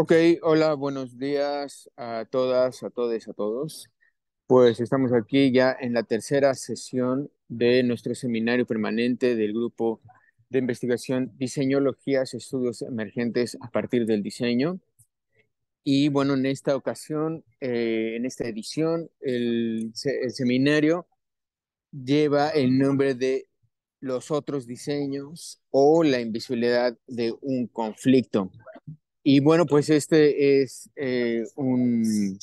Ok, hola, buenos días a todas, a todos, a todos. Pues estamos aquí ya en la tercera sesión de nuestro seminario permanente del grupo de investigación Diseñologías, Estudios Emergentes a partir del diseño. Y bueno, en esta ocasión, eh, en esta edición, el seminario lleva el nombre de los otros diseños o la invisibilidad de un conflicto. Y bueno, pues este es eh, un,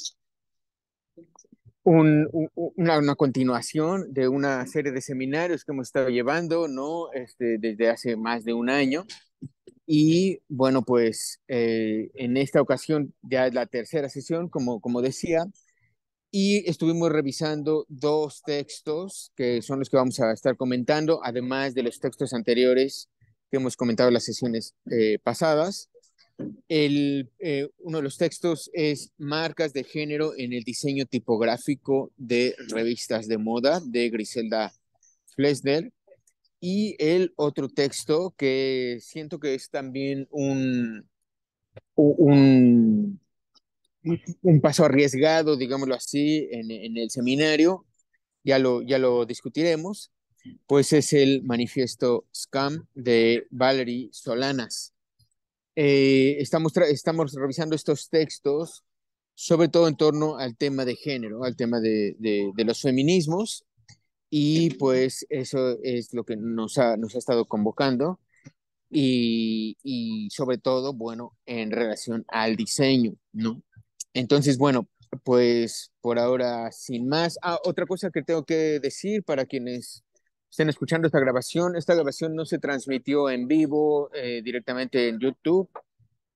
una, continuación de una serie de seminarios que hemos estado llevando, ¿no? Este, desde hace más de un año. Y bueno, pues eh, en esta ocasión ya es la tercera sesión, como, como decía, y estuvimos revisando dos textos que son los que vamos a estar comentando, además de los textos anteriores que hemos comentado en las sesiones eh, pasadas. El, eh, uno de los textos es Marcas de género en el diseño tipográfico de revistas de moda de Griselda Flesner. Y el otro texto que siento que es también un, un, paso arriesgado, digámoslo así, en, en, el seminario, ya lo, ya lo discutiremos, pues es el manifiesto SCAM de Valerie Solanas. Eh, estamos, estamos revisando estos textos, sobre todo en torno al tema de género, al tema de, los feminismos, y pues eso es lo que nos ha, nos ha estado convocando, y, y, sobre todo, bueno, en relación al diseño, ¿no? Entonces, bueno, pues por ahora sin más. Ah, otra cosa que tengo que decir para quienes estén escuchando esta grabación. Esta grabación no se transmitió en vivo eh, directamente en YouTube,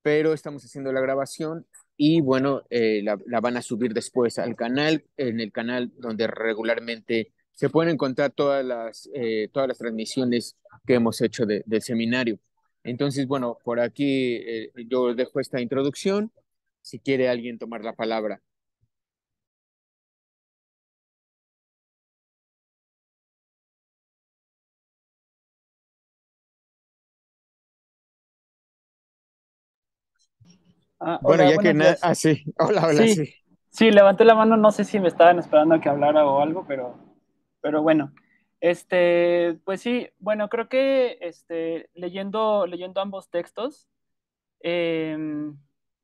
pero estamos haciendo la grabación y bueno, eh, la, van a subir después al canal, en el canal donde regularmente se pueden encontrar todas las, eh, todas las transmisiones que hemos hecho del seminario. Entonces, bueno, por aquí yo dejo esta introducción. Si quiere alguien tomar la palabra. Ah, bueno, ya que nada. Ah, sí. Hola, hola, sí, sí. levanté la mano, no sé si me estaban esperando a que hablara o algo, pero, pero bueno. Este, pues sí, bueno, creo que este, leyendo, leyendo ambos textos, em,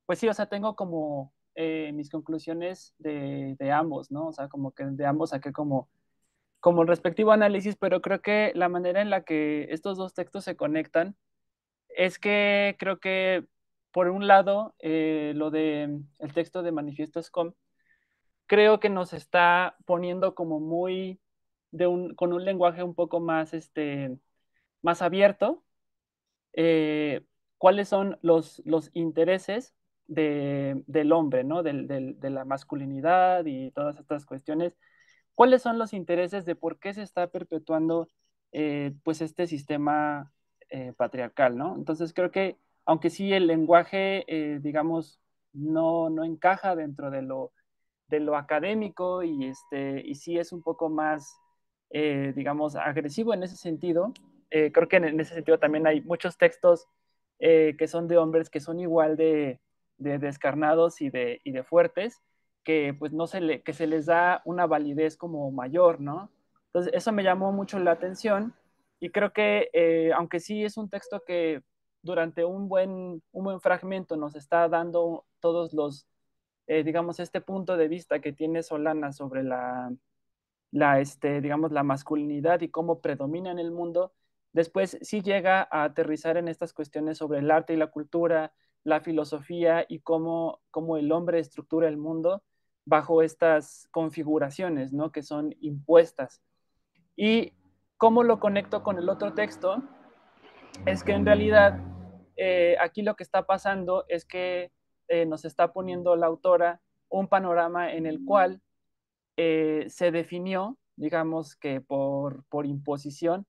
pues sí, o sea, tengo como eh, mis conclusiones de, ambos, ¿no? O sea, como que de ambos saqué como, como el respectivo análisis, pero creo que la manera en la que estos dos textos se conectan es que creo que por un lado, eh, lo de el texto de manifiesto Com, creo que nos está poniendo como muy de con un lenguaje un poco más, este, más abierto, eh, cuáles son los, los intereses del hombre, ¿no? de la masculinidad y todas estas cuestiones, cuáles son los intereses de por qué se está perpetuando eh, pues este sistema patriarcal, ¿no? Entonces creo que aunque sí el lenguaje, eh, digamos, no, no encaja dentro de lo, de lo académico y, este, y sí es un poco más, eh, digamos, agresivo en ese sentido. Eh, creo que en, ese sentido también hay muchos textos que son de hombres que son igual de, de descarnados y de, de fuertes, que pues no se, le, que se les da una validez como mayor, ¿no? Entonces, eso me llamó mucho la atención y creo que, aunque sí es un texto que durante un buen, un buen fragmento nos está dando todos los, eh, digamos, este punto de vista que tiene Solana sobre la, la, este, digamos, la masculinidad y cómo predomina en el mundo, después sí llega a aterrizar en estas cuestiones sobre el arte y la cultura, la filosofía y cómo, cómo el hombre estructura el mundo bajo estas configuraciones, ¿no? Que son impuestas. Y cómo lo conecto con el otro texto es que en realidad eh, aquí lo que está pasando es que eh, nos está poniendo la autora un panorama en el cual eh, se definió, digamos que por, por imposición,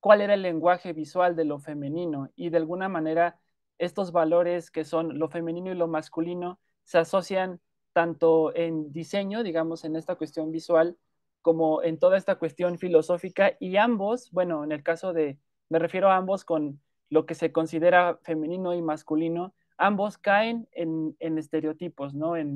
cuál era el lenguaje visual de lo femenino y de alguna manera estos valores que son lo femenino y lo masculino se asocian tanto en diseño, digamos, en esta cuestión visual, como en toda esta cuestión filosófica y ambos, bueno, en el caso de, me refiero a ambos con lo que se considera femenino y masculino, ambos caen en, estereotipos, ¿no? En,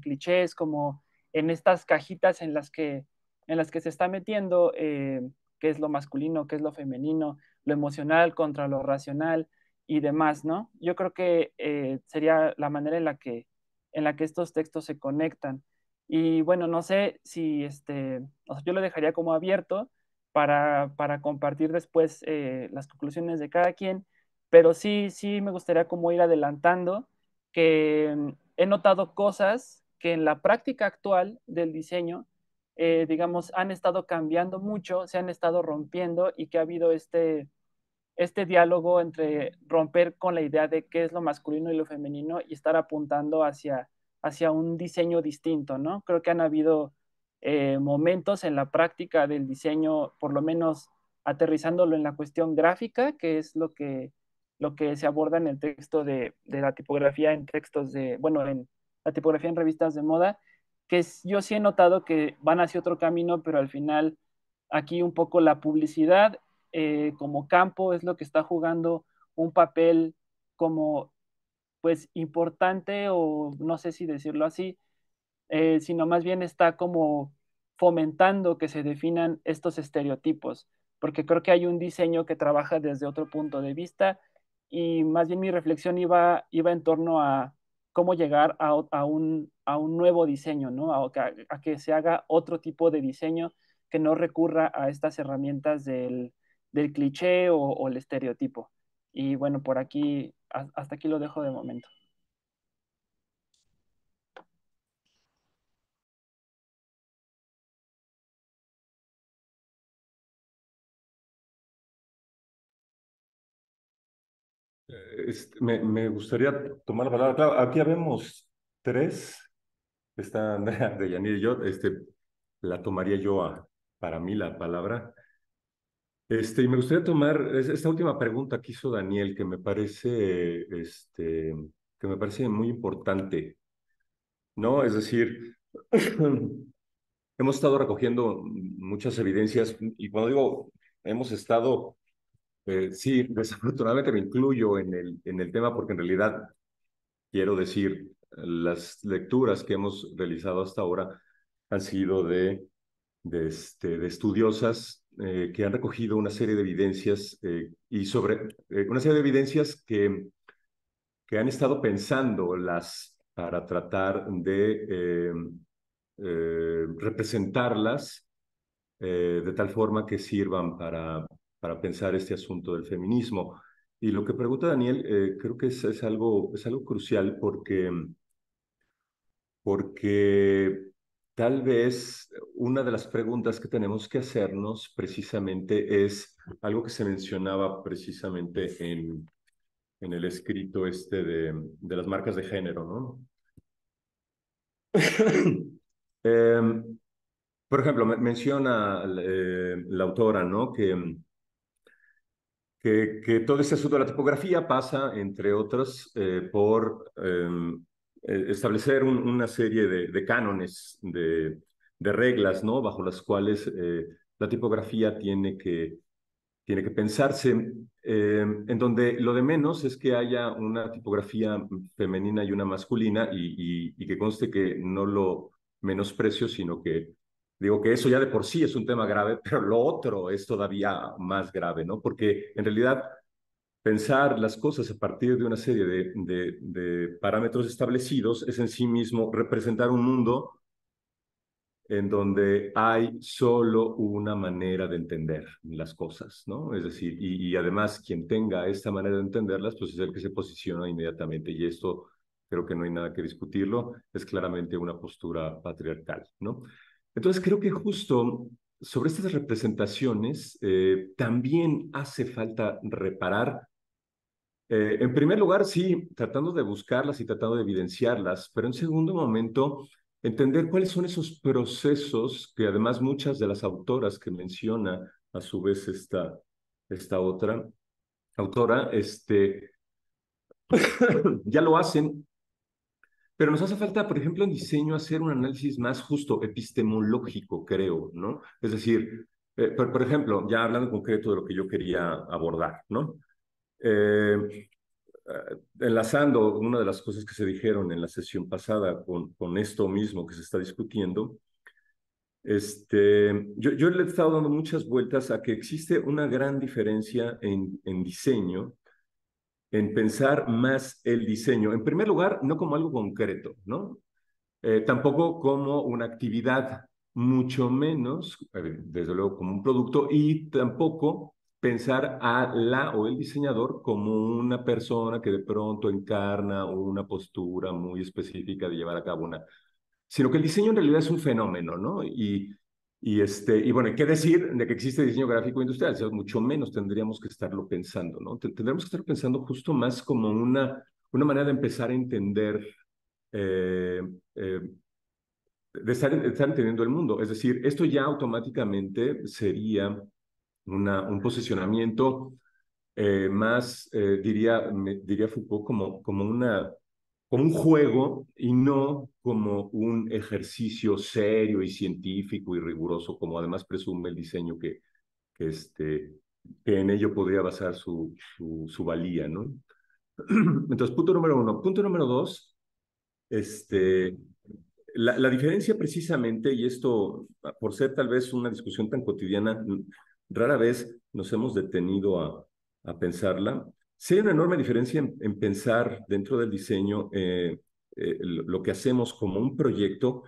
clichés, como en estas cajitas en las que, en las que se está metiendo eh, qué es lo masculino, qué es lo femenino, lo emocional contra lo racional y demás, ¿no? Yo creo que eh, sería la manera en la, que, en la que estos textos se conectan. Y bueno, no sé si, este, yo lo dejaría como abierto, para, compartir después eh, las conclusiones de cada quien, pero sí, sí me gustaría como ir adelantando que mm, he notado cosas que en la práctica actual del diseño, eh, digamos, han estado cambiando mucho, se han estado rompiendo y que ha habido este, este diálogo entre romper con la idea de qué es lo masculino y lo femenino y estar apuntando hacia, hacia un diseño distinto, ¿no? Creo que han habido eh, momentos en la práctica del diseño, por lo menos aterrizándolo en la cuestión gráfica, que es lo que, lo que se aborda en el texto de, de la tipografía en textos de, bueno, en la tipografía en revistas de moda, que es, yo sí he notado que van hacia otro camino, pero al final aquí un poco la publicidad eh, como campo es lo que está jugando un papel como pues importante o no sé si decirlo así, eh, sino más bien está como fomentando que se definan estos estereotipos, porque creo que hay un diseño que trabaja desde otro punto de vista y más bien mi reflexión iba, iba en torno a cómo llegar a, a, un, nuevo diseño, ¿no? A, que se haga otro tipo de diseño que no recurra a estas herramientas del, cliché o el estereotipo. Y bueno, por aquí, hasta aquí lo dejo de momento. Eh, este, me, gustaría tomar la palabra. Claro, aquí habemos tres. Está Andrea, Deyanir y yo. Este, la tomaría yo para mí la palabra. Este, y me gustaría tomar esta última pregunta que hizo Daniel, que me parece, este, que me parece muy importante. ¿No? Es decir, hemos estado recogiendo muchas evidencias, y cuando digo hemos estado eh, sí, desafortunadamente me incluyo en el, en el tema porque en realidad, quiero decir, las lecturas que hemos realizado hasta ahora han sido de, de, este, de estudiosas eh, que han recogido una serie de evidencias eh, y sobre una serie de evidencias que, que han estado pensando las para tratar de representarlas de tal forma que sirvan para para pensar este asunto del feminismo. Y lo que pregunta Daniel, eh, creo que es, algo, es algo crucial porque, porque tal vez una de las preguntas que tenemos que hacernos precisamente es algo que se mencionaba precisamente en, en el escrito este de, las marcas de género, ¿no? Em, por ejemplo, menciona eh, la autora, ¿no? Que que, todo ese asunto de la tipografía pasa, entre otras, eh, por em, eh, establecer una serie de, cánones, de, reglas, ¿no? Bajo las cuales eh, la tipografía tiene que, tiene que pensarse, em, en donde lo de menos es que haya una tipografía femenina y una masculina y que conste que no lo menosprecio, sino que Digo que eso ya de por sí es un tema grave, pero lo otro es todavía más grave, ¿no? Porque en realidad pensar las cosas a partir de una serie de, de, parámetros establecidos es en sí mismo representar un mundo en donde hay solo una manera de entender las cosas, ¿no? Es decir, y, y, además quien tenga esta manera de entenderlas, pues es el que se posiciona inmediatamente. Y esto creo que no hay nada que discutirlo, es claramente una postura patriarcal, ¿no? Entonces creo que justo sobre estas representaciones eh, también hace falta reparar. Eh, en primer lugar, sí, tratando de buscarlas y tratando de evidenciarlas, pero en segundo momento, entender cuáles son esos procesos que además muchas de las autoras que menciona a su vez esta, esta otra autora, este, ya lo hacen pero nos hace falta, por ejemplo, en diseño hacer un análisis más justo, epistemológico, creo, ¿no? Es decir, eh, por, ejemplo, ya hablando en concreto de lo que yo quería abordar, ¿no? Eh, eh, enlazando una de las cosas que se dijeron en la sesión pasada con, con esto mismo que se está discutiendo, este, yo, le he estado dando muchas vueltas a que existe una gran diferencia en, en diseño en pensar más el diseño. En primer lugar, no como algo concreto, ¿no? Eh, tampoco como una actividad, mucho menos, eh, desde luego, como un producto y tampoco pensar a la o el diseñador como una persona que de pronto encarna una postura muy específica de llevar a cabo una, sino que el diseño en realidad es un fenómeno, ¿no? Y y, este, y bueno, ¿qué decir de que existe diseño gráfico industrial? mucho menos tendríamos que estarlo pensando, ¿no? Tendríamos que estar pensando justo más como una, una manera de empezar a entender, eh, eh, de, estar, entendiendo el mundo. Es decir, esto ya automáticamente sería una, un posicionamiento eh, más, diría, diría Foucault, como, como una como un juego y no como un ejercicio serio y científico y riguroso, como además presume el diseño que, este, que en ello podría basar su, su, valía, ¿no? Entonces, punto número uno. Punto número dos, este, la, diferencia precisamente, y esto por ser tal vez una discusión tan cotidiana, rara vez nos hemos detenido a, a pensarla, si hay una enorme diferencia en, pensar dentro del diseño eh, eh, lo que hacemos como un proyecto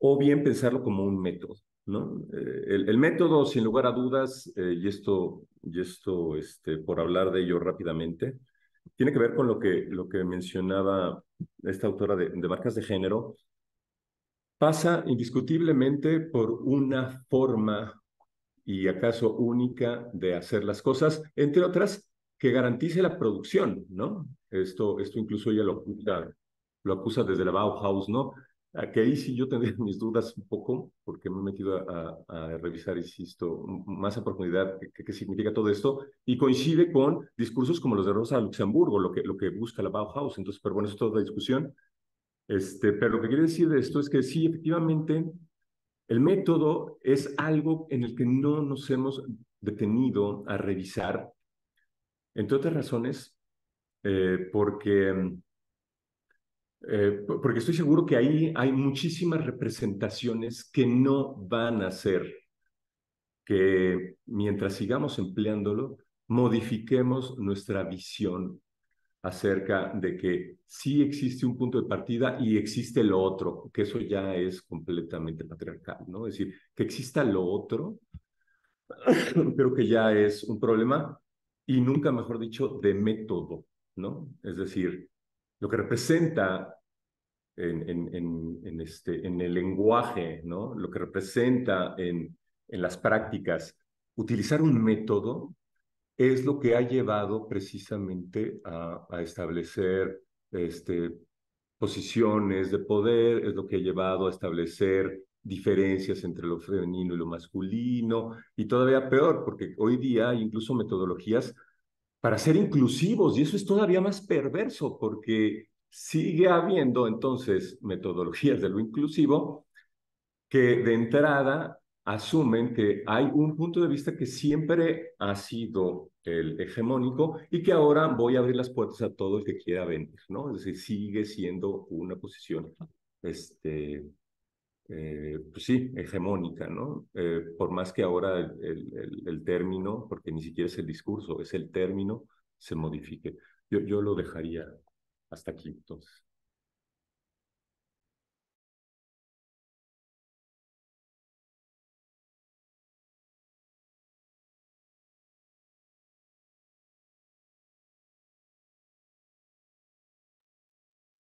o bien pensarlo como un método. ¿no? Eh, el, método, sin lugar a dudas, y esto, y esto este, por hablar de ello rápidamente, tiene que ver con lo que, lo que mencionaba esta autora de, de marcas de género, pasa indiscutiblemente por una forma y acaso única de hacer las cosas, entre otras que garantice la producción, ¿no? Esto, esto incluso ella lo acusa, lo acusa desde la Bauhaus, ¿no? que ahí sí yo tendría mis dudas un poco, porque me he metido a, revisar, insisto, más a profundidad qué, significa todo esto, y coincide con discursos como los de Rosa Luxemburgo, lo que, lo que busca la Bauhaus. Entonces, pero bueno, es toda la discusión. Este, pero lo que quiere decir de esto es que sí, efectivamente, el método es algo en el que no nos hemos detenido a revisar entre otras razones, eh, porque, mm, eh, porque estoy seguro que ahí hay muchísimas representaciones que no van a ser que mientras sigamos empleándolo, modifiquemos nuestra visión acerca de que sí existe un punto de partida y existe lo otro, que eso ya es completamente patriarcal, ¿no? Es decir, que exista lo otro, creo que ya es un problema y nunca, mejor dicho, de método, ¿no? Es decir, lo que representa en, en, este, en el lenguaje, ¿no? Lo que representa en, en las prácticas, utilizar un método es lo que ha llevado precisamente a, establecer este, posiciones de poder, es lo que ha llevado a establecer diferencias entre lo femenino y lo masculino, y todavía peor, porque hoy día hay incluso metodologías para ser inclusivos, y eso es todavía más perverso, porque sigue habiendo entonces metodologías de lo inclusivo que de entrada asumen que hay un punto de vista que siempre ha sido el hegemónico y que ahora voy a abrir las puertas a todo el que quiera venir, ¿no? Es decir, sigue siendo una posición este, eh, pues sí, hegemónica, ¿no? Eh, por más que ahora el, término, porque ni siquiera es el discurso, es el término, se modifique. Yo, yo lo dejaría hasta aquí, entonces.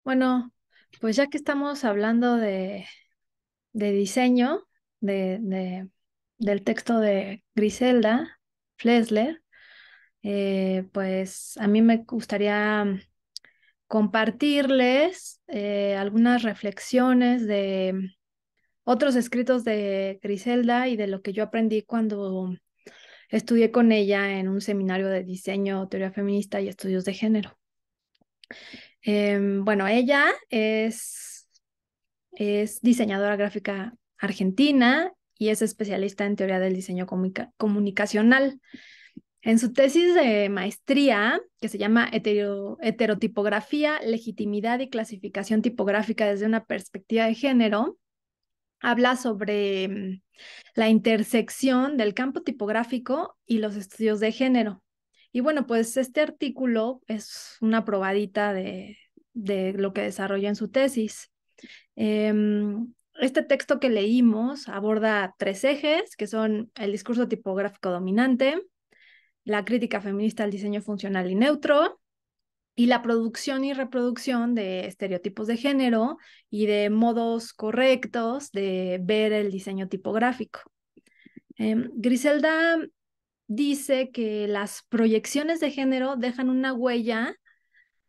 Bueno, pues ya que estamos hablando de, de diseño de, del texto de Griselda Flesler, eh, pues a mí me gustaría mm, compartirles eh, algunas reflexiones de mm, otros escritos de Griselda y de lo que yo aprendí cuando estudié con ella en un seminario de diseño, teoría feminista y estudios de género. Em, bueno, ella es es diseñadora gráfica argentina y es especialista en teoría del diseño comunicacional. En su tesis de maestría, que se llama Heterotipografía, Legitimidad y Clasificación Tipográfica desde una perspectiva de género, habla sobre mm, la intersección del campo tipográfico y los estudios de género. Y bueno, pues este artículo es una probadita de, de lo que desarrolla en su tesis. Em, este texto que leímos aborda tres ejes, que son el discurso tipográfico dominante, la crítica feminista al diseño funcional y neutro, y la producción y reproducción de estereotipos de género y de modos correctos de ver el diseño tipográfico. Em, Griselda dice que las proyecciones de género dejan una huella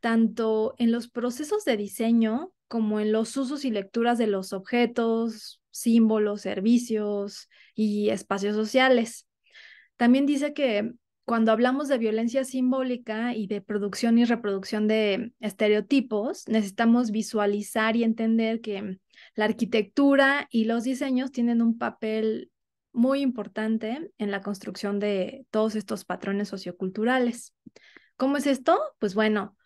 tanto en los procesos de diseño como en los usos y lecturas de los objetos, símbolos, servicios y espacios sociales. También dice que cuando hablamos de violencia simbólica y de producción y reproducción de estereotipos, necesitamos visualizar y entender que la arquitectura y los diseños tienen un papel muy importante en la construcción de todos estos patrones socioculturales. ¿Cómo es esto? Pues bueno,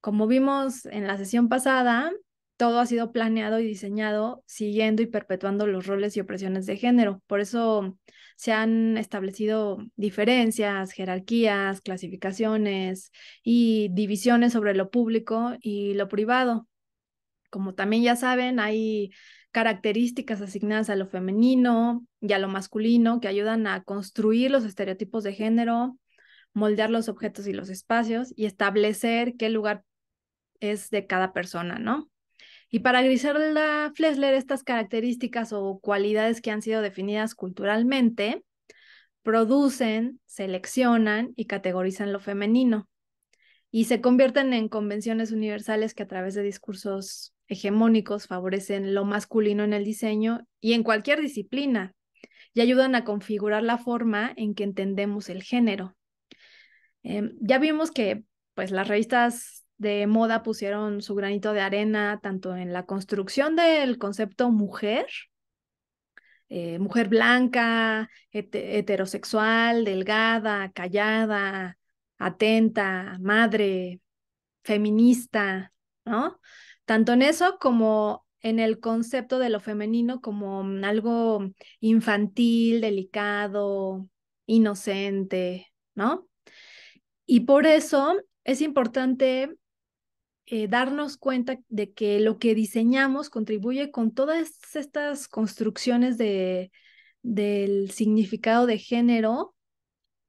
como vimos en la sesión pasada, todo ha sido planeado y diseñado siguiendo y perpetuando los roles y opresiones de género. Por eso se han establecido diferencias, jerarquías, clasificaciones y divisiones sobre lo público y lo privado. Como también ya saben, hay características asignadas a lo femenino y a lo masculino que ayudan a construir los estereotipos de género, moldear los objetos y los espacios y establecer qué lugar es de cada persona, ¿no? Y para Griselda Flesler, estas características o cualidades que han sido definidas culturalmente producen, seleccionan y categorizan lo femenino y se convierten en convenciones universales que a través de discursos hegemónicos favorecen lo masculino en el diseño y en cualquier disciplina y ayudan a configurar la forma en que entendemos el género. Em, ya vimos que pues las revistas de moda pusieron su granito de arena tanto en la construcción del concepto mujer, eh, mujer blanca, heterosexual, delgada, callada, atenta, madre, feminista, ¿no? Tanto en eso como en el concepto de lo femenino como algo infantil, delicado, inocente, ¿no? Y por eso es importante eh, darnos cuenta de que lo que diseñamos contribuye con todas estas construcciones de, del significado de género.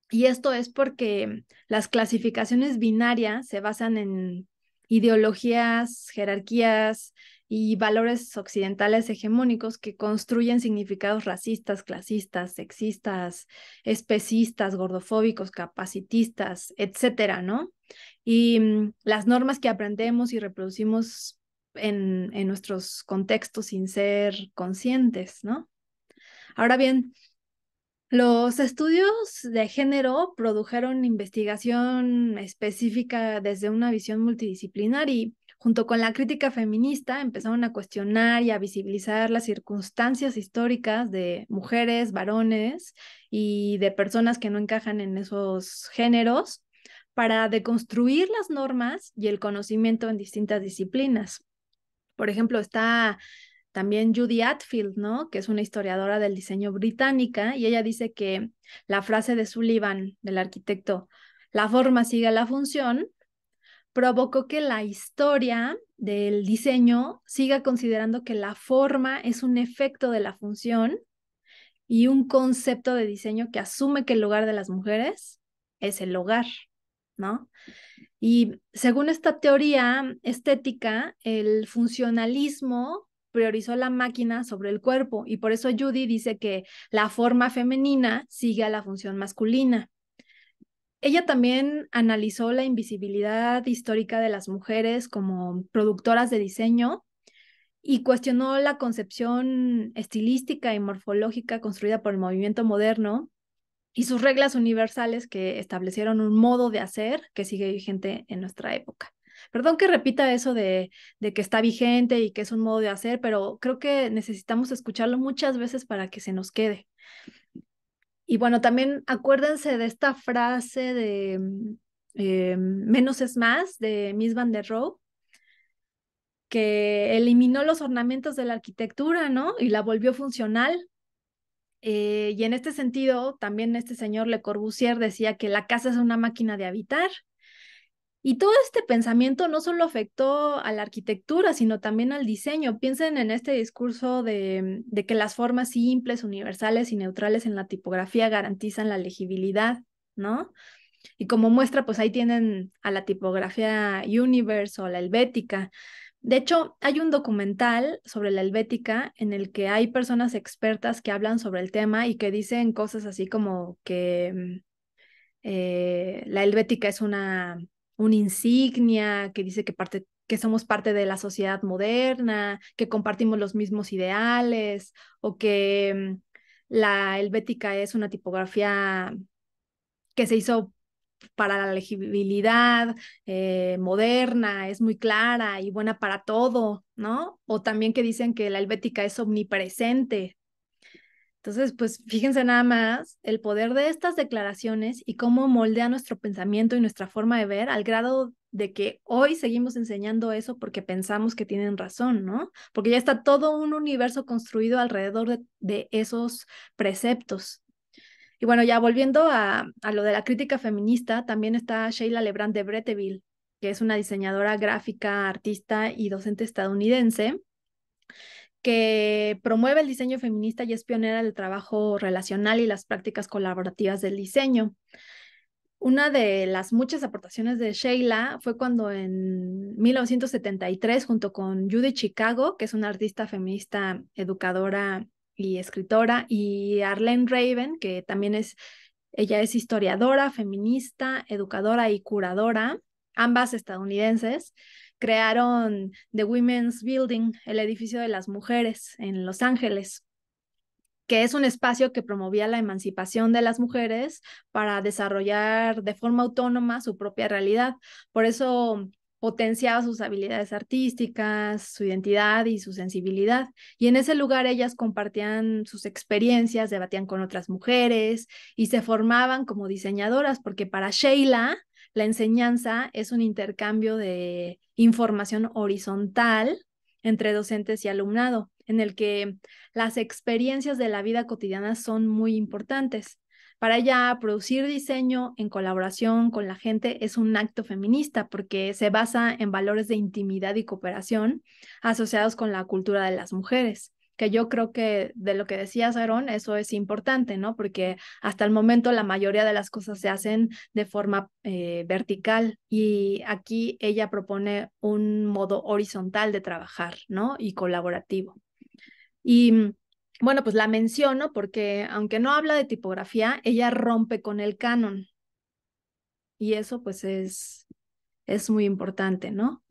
Y esto es porque las clasificaciones binarias se basan en ideologías, jerarquías y valores occidentales hegemónicos que construyen significados racistas, clasistas, sexistas, especistas, gordofóbicos, capacitistas, etcétera, ¿no? Y mm, las normas que aprendemos y reproducimos en, en nuestros contextos sin ser conscientes, ¿no? Ahora bien, los estudios de género produjeron investigación específica desde una visión multidisciplinar y junto con la crítica feminista empezaron a cuestionar y a visibilizar las circunstancias históricas de mujeres, varones y de personas que no encajan en esos géneros para deconstruir las normas y el conocimiento en distintas disciplinas. Por ejemplo, está también Judy Atfield, ¿no? Que es una historiadora del diseño británica y ella dice que la frase de Sullivan, del arquitecto, la forma sigue la función, provocó que la historia del diseño siga considerando que la forma es un efecto de la función y un concepto de diseño que asume que el hogar de las mujeres es el hogar. ¿no? Y según esta teoría estética, el funcionalismo priorizó la máquina sobre el cuerpo y por eso Judy dice que la forma femenina sigue a la función masculina. Ella también analizó la invisibilidad histórica de las mujeres como productoras de diseño y cuestionó la concepción estilística y morfológica construida por el movimiento moderno y sus reglas universales que establecieron un modo de hacer que sigue vigente en nuestra época. Perdón que repita eso de, que está vigente y que es un modo de hacer, pero creo que necesitamos escucharlo muchas veces para que se nos quede. Y bueno, también acuérdense de esta frase de mm, eh, menos es más de Miss Van der Rohe, que eliminó los ornamentos de la arquitectura, ¿no? Y la volvió funcional eh, y en este sentido, también este señor Le Corbusier decía que la casa es una máquina de habitar. Y todo este pensamiento no solo afectó a la arquitectura, sino también al diseño. Piensen en este discurso de, que las formas simples, universales y neutrales en la tipografía garantizan la legibilidad, ¿no? Y como muestra, pues ahí tienen a la tipografía Universe o la Helvética. De hecho, hay un documental sobre la helvética en el que hay personas expertas que hablan sobre el tema y que dicen cosas así como que mm, eh, la helvética es una, insignia, que dice que, parte, que somos parte de la sociedad moderna, que compartimos los mismos ideales o que mm, la helvética es una tipografía que se hizo para la legibilidad eh, moderna, es muy clara y buena para todo, ¿no? O también que dicen que la helvética es omnipresente. Entonces, pues fíjense nada más el poder de estas declaraciones y cómo moldea nuestro pensamiento y nuestra forma de ver al grado de que hoy seguimos enseñando eso porque pensamos que tienen razón, ¿no? Porque ya está todo un universo construido alrededor de esos preceptos. Y bueno, ya volviendo a, lo de la crítica feminista, también está Sheila Lebrand de Breteville, que es una diseñadora gráfica, artista y docente estadounidense, que promueve el diseño feminista y es pionera del trabajo relacional y las prácticas colaborativas del diseño. Una de las muchas aportaciones de Sheila fue cuando en 1973, junto con Judy Chicago, que es una artista feminista, educadora y escritora, y Arlene Raven, que también es, ella es historiadora, feminista, educadora y curadora, ambas estadounidenses, crearon The Women's Building, el edificio de las mujeres en Los Ángeles que es un espacio que promovía la emancipación de las mujeres para desarrollar de forma autónoma su propia realidad. Por eso potenciaba sus habilidades artísticas, su identidad y su sensibilidad. Y en ese lugar ellas compartían sus experiencias, debatían con otras mujeres y se formaban como diseñadoras, porque para Sheila la enseñanza es un intercambio de información horizontal entre docentes y alumnado, en el que las experiencias de la vida cotidiana son muy importantes. Para ella, producir diseño en colaboración con la gente es un acto feminista porque se basa en valores de intimidad y cooperación asociados con la cultura de las mujeres que yo creo que de lo que decías, Aarón, eso es importante, ¿no? Porque hasta el momento la mayoría de las cosas se hacen de forma eh, vertical y aquí ella propone un modo horizontal de trabajar, ¿no? Y colaborativo. Y mm, bueno, pues la menciono porque aunque no habla de tipografía, ella rompe con el canon. Y eso pues es, es muy importante, ¿no?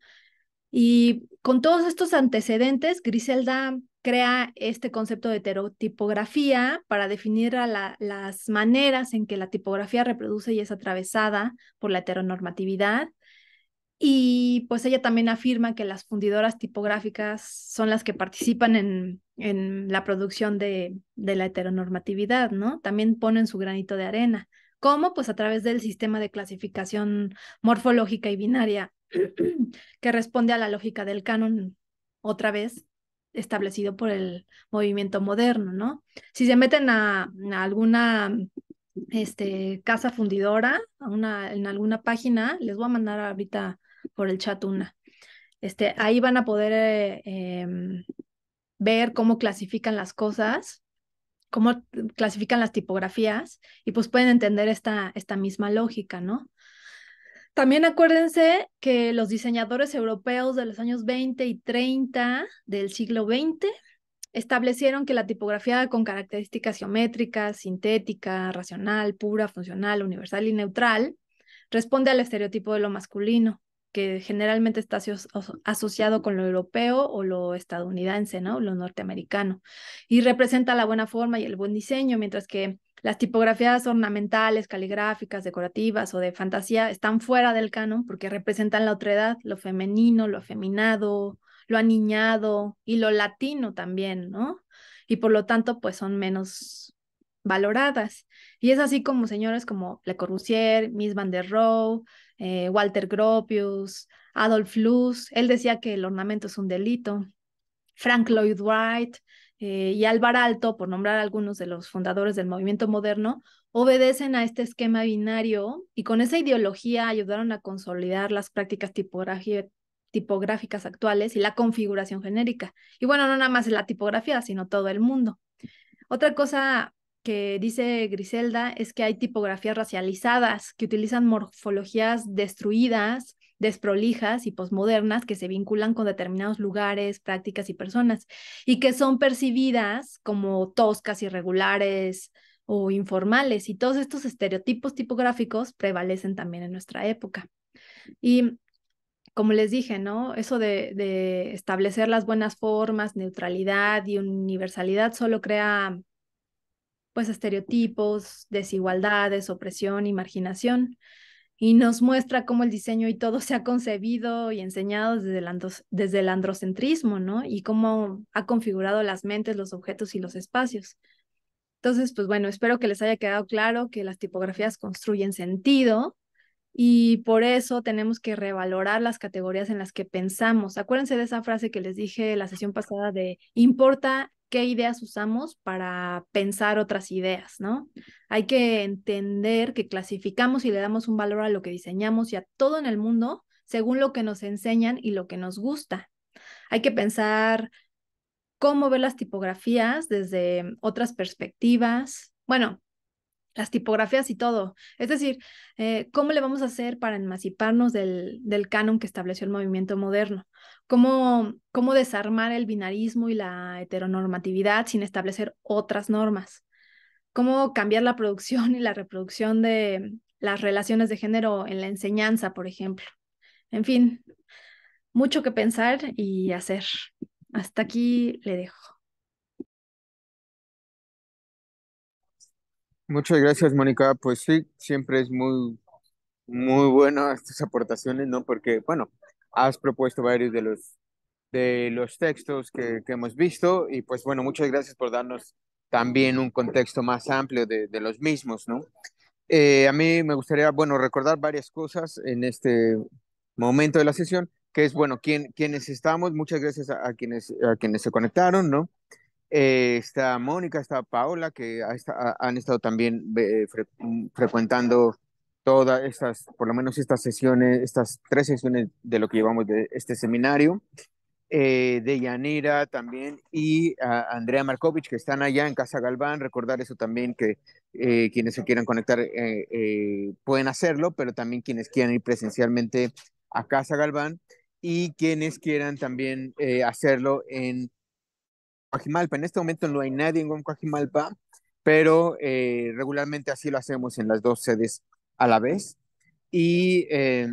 Y con todos estos antecedentes, Griselda crea este concepto de heterotipografía para definir la, las maneras en que la tipografía reproduce y es atravesada por la heteronormatividad. Y pues ella también afirma que las fundidoras tipográficas son las que participan en en la producción de, la heteronormatividad, ¿no? También ponen su granito de arena. ¿Cómo? Pues a través del sistema de clasificación morfológica y binaria que responde a la lógica del canon, otra vez establecido por el movimiento moderno, ¿no? Si se meten a, alguna este, casa fundidora, a una, en alguna página, les voy a mandar ahorita por el chat una. Este, ahí van a poder eh, em, ver cómo clasifican las cosas, cómo clasifican las tipografías y pues pueden entender esta, esta misma lógica, ¿no? También acuérdense que los diseñadores europeos de los años 20 y 30 del siglo XX establecieron que la tipografía con características geométricas, sintética, racional, pura, funcional, universal y neutral responde al estereotipo de lo masculino que generalmente está asociado con lo europeo o lo estadounidense, ¿no? Lo norteamericano. Y representa la buena forma y el buen diseño, mientras que las tipografías ornamentales, caligráficas, decorativas o de fantasía están fuera del canon porque representan la otra edad, lo femenino, lo afeminado, lo aniñado y lo latino también, ¿no? Y por lo tanto, pues son menos valoradas. Y es así como señores como Le Corbusier, Miss Van der Rohe, eh, Walter Gropius, Adolf Luz, él decía que el ornamento es un delito, Frank Lloyd Wright eh, y Alvar Alto, por nombrar algunos de los fundadores del movimiento moderno, obedecen a este esquema binario y con esa ideología ayudaron a consolidar las prácticas tipográficas actuales y la configuración genérica. Y bueno, no nada más la tipografía, sino todo el mundo. Otra cosa que dice Griselda es que hay tipografías racializadas que utilizan morfologías destruidas, desprolijas y posmodernas que se vinculan con determinados lugares, prácticas y personas, y que son percibidas como toscas, irregulares o informales. Y todos estos estereotipos tipográficos prevalecen también en nuestra época. Y como les dije, ¿no? Eso de, de establecer las buenas formas, neutralidad y universalidad solo crea pues estereotipos, desigualdades, opresión y marginación, y nos muestra cómo el diseño y todo se ha concebido y enseñado desde el, desde el androcentrismo, ¿no? Y cómo ha configurado las mentes, los objetos y los espacios. Entonces, pues bueno, espero que les haya quedado claro que las tipografías construyen sentido y por eso tenemos que revalorar las categorías en las que pensamos. Acuérdense de esa frase que les dije la sesión pasada de importa qué ideas usamos para pensar otras ideas, ¿no? Hay que entender que clasificamos y le damos un valor a lo que diseñamos y a todo en el mundo según lo que nos enseñan y lo que nos gusta. Hay que pensar cómo ver las tipografías desde otras perspectivas. Bueno, las tipografías y todo. Es decir, eh, ¿cómo le vamos a hacer para emanciparnos del, canon que estableció el movimiento moderno? ¿Cómo desarmar el binarismo y la heteronormatividad sin establecer otras normas? ¿Cómo cambiar la producción y la reproducción de las relaciones de género en la enseñanza, por ejemplo? En fin, mucho que pensar y hacer. Hasta aquí le dejo. Muchas gracias, Mónica. Pues sí, siempre es muy, muy bueno estas aportaciones, ¿no? Porque, bueno, has propuesto varios de los, de los textos que, que hemos visto y pues bueno, muchas gracias por darnos también un contexto más amplio de, de los mismos, ¿no? Eh, a mí me gustaría, bueno, recordar varias cosas en este momento de la sesión, que es, bueno, quién, quienes estamos, muchas gracias a, quienes, a quienes se conectaron, ¿no? Eh, está Mónica, está Paola, que han estado también eh, mm, frecuentando todas estas, por lo menos estas sesiones, estas tres sesiones de lo que llevamos de este seminario. Eh, de Yanira también y ah, Andrea Markovich, que están allá en Casa Galván. Recordar eso también, que quienes se quieran conectar pueden hacerlo, pero también quienes quieran ir presencialmente a Casa Galván y quienes quieran también hacerlo en en este momento no hay nadie en Coajimalpa, pero eh, regularmente así lo hacemos en las dos sedes a la vez. Y, eh,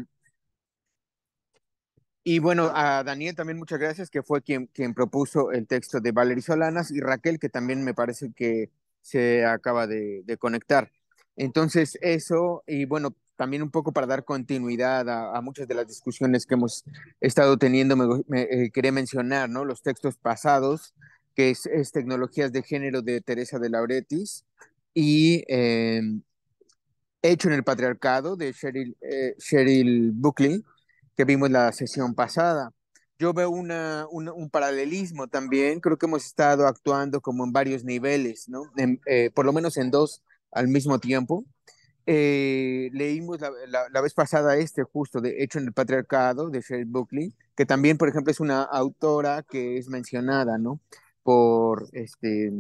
y bueno, a Daniel también muchas gracias, que fue quien, quien propuso el texto de Valerie Solanas y Raquel, que también me parece que se acaba de, conectar. Entonces, eso, y bueno, también un poco para dar continuidad a, muchas de las discusiones que hemos estado teniendo, me, eh, quería mencionar, ¿no? Los textos pasados que es, Tecnologías de Género de Teresa de Lauretis, y em, Hecho en el Patriarcado de Cheryl, eh, Cheryl, Buckley, que vimos la sesión pasada. Yo veo una, un paralelismo también, creo que hemos estado actuando como en varios niveles, ¿no? Eh, por lo menos en dos al mismo tiempo. Eh, leímos la, la, vez pasada este justo de Hecho en el Patriarcado de Cheryl Buckley, que también, por ejemplo, es una autora que es mencionada, ¿no? por, este,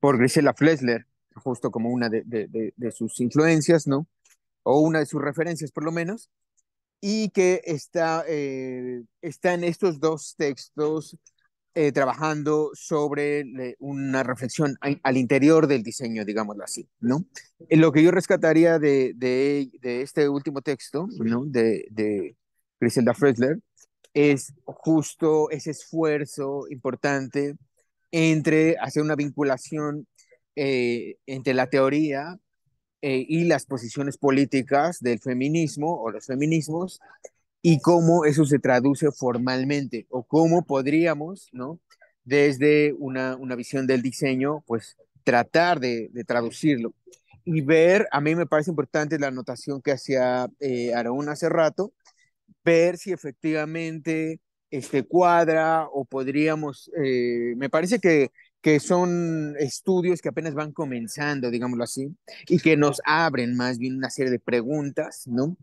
por Grisela Flesler, justo como una de, de, sus influencias, ¿no? O una de sus referencias, por lo menos, y que está, eh, está en estos dos textos eh, trabajando sobre una reflexión al interior del diseño, digámoslo así, ¿no? Eh, lo que yo rescataría de, este último texto, ¿no? De, de Griselda Flesler es justo ese esfuerzo importante entre hacer una vinculación eh, entre la teoría eh, y las posiciones políticas del feminismo o los feminismos y cómo eso se traduce formalmente o cómo podríamos, ¿no? Desde una, una visión del diseño, pues tratar de, traducirlo. Y ver, a mí me parece importante la anotación que hacía eh, hace rato, ver si efectivamente este, cuadra o podríamos, eh, me parece que, que son estudios que apenas van comenzando, digámoslo así, y que nos abren más bien una serie de preguntas, ¿no?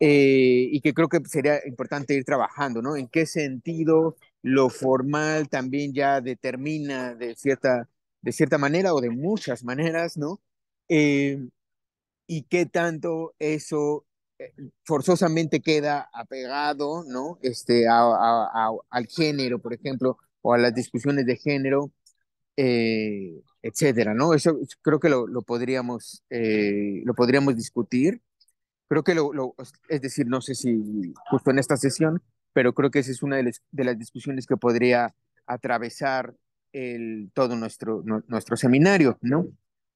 Eh, y que creo que sería importante ir trabajando, ¿no? ¿En qué sentido lo formal también ya determina de cierta, de cierta manera o de muchas maneras, ¿no? Eh, y qué tanto eso eh, forzosamente queda apegado, ¿no? Este, al género, por ejemplo, o a las discusiones de género, eh, etcétera, ¿no? Eso creo que lo, podríamos, eh, lo podríamos discutir. Creo que lo, es decir, no sé si justo en esta sesión, pero creo que esa es una de las, de las discusiones que podría atravesar el, todo nuestro, nuestro seminario, ¿no?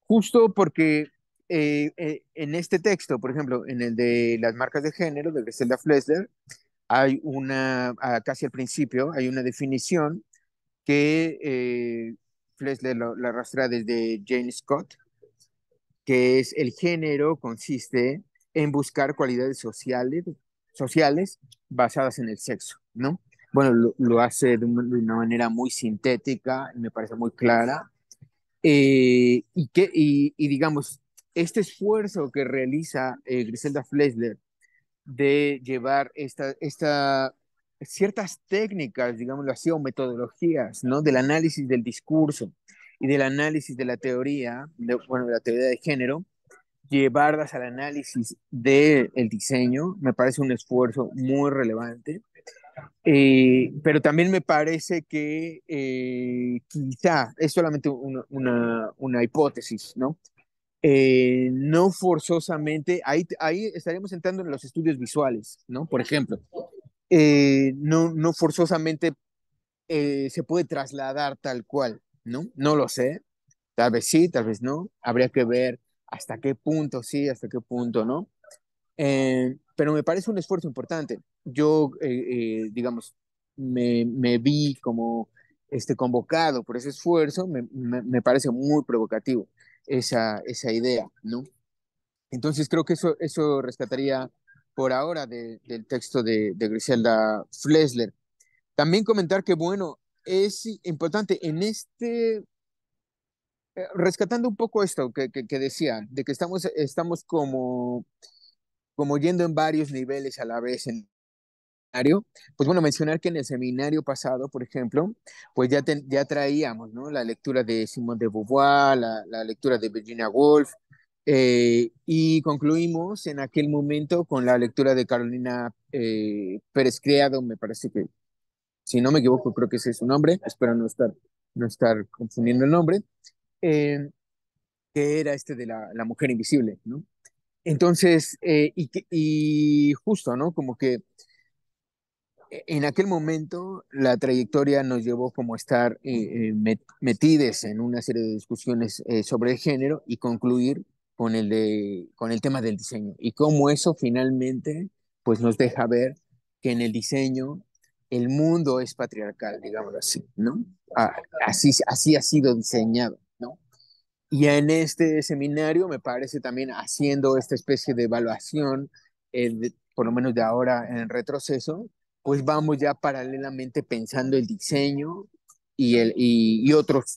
Justo porque eh, eh, en este texto, por ejemplo, en el de las marcas de género de Griselda Flesler, hay una, ah, casi al principio, hay una definición que eh, Flesler la arrastra desde Jane Scott, que es el género consiste en buscar cualidades sociales, sociales basadas en el sexo, ¿no? Bueno, lo, hace de una, manera muy sintética me parece muy clara. Eh, y, que, y, y digamos, este esfuerzo que realiza eh, Griselda Flesler de llevar esta, esta, ciertas técnicas, digámoslo así, o metodologías, ¿no? Del análisis del discurso y del análisis de la teoría, de, bueno, de la teoría de género, llevarlas al análisis del diseño, me parece un esfuerzo muy relevante. Eh, pero también me parece que eh, quizá es solamente una, una hipótesis, ¿no? Eh, no forzosamente, ahí, ahí estaríamos entrando en los estudios visuales, ¿no? Por ejemplo, eh, no, no forzosamente eh, se puede trasladar tal cual, ¿no? No lo sé, tal vez sí, tal vez no, habría que ver hasta qué punto sí, hasta qué punto no. pero me parece un esfuerzo importante. Yo, digamos, me, vi como este, convocado por ese esfuerzo, me parece muy provocativo esa, idea, ¿no? Entonces creo que eso, eso rescataría por ahora del texto de, Griselda Flesler. También comentar que, bueno, es importante en este, eh, rescatando un poco esto que, que, decía, de que estamos, estamos como, como yendo en varios niveles a la vez en pues bueno, mencionar que en el seminario pasado, por ejemplo, pues ya, ya traíamos ¿no? la lectura de Simone de Beauvoir, la, lectura de Virginia Woolf, eh, y concluimos en aquel momento con la lectura de Carolina eh, Pérez Criado, me parece que, si no me equivoco, creo que ese es su nombre, espero no estar, no estar confundiendo el nombre, eh, que era este de la, mujer invisible, ¿no? Entonces, y, y justo, ¿no? Como que e-, en aquel momento la trayectoria nos llevó como a estar eh, en una serie de discusiones eh, sobre el género y concluir con el, de, con el tema del diseño y cómo eso finalmente pues nos deja ver que en el diseño el mundo es patriarcal, digámoslo así, ¿no? Ah, así, así ha sido diseñado, ¿no? Y en este seminario me parece también haciendo esta especie de evaluación, eh, por lo menos de ahora en retroceso, pues vamos ya paralelamente pensando el diseño y, el, y, otros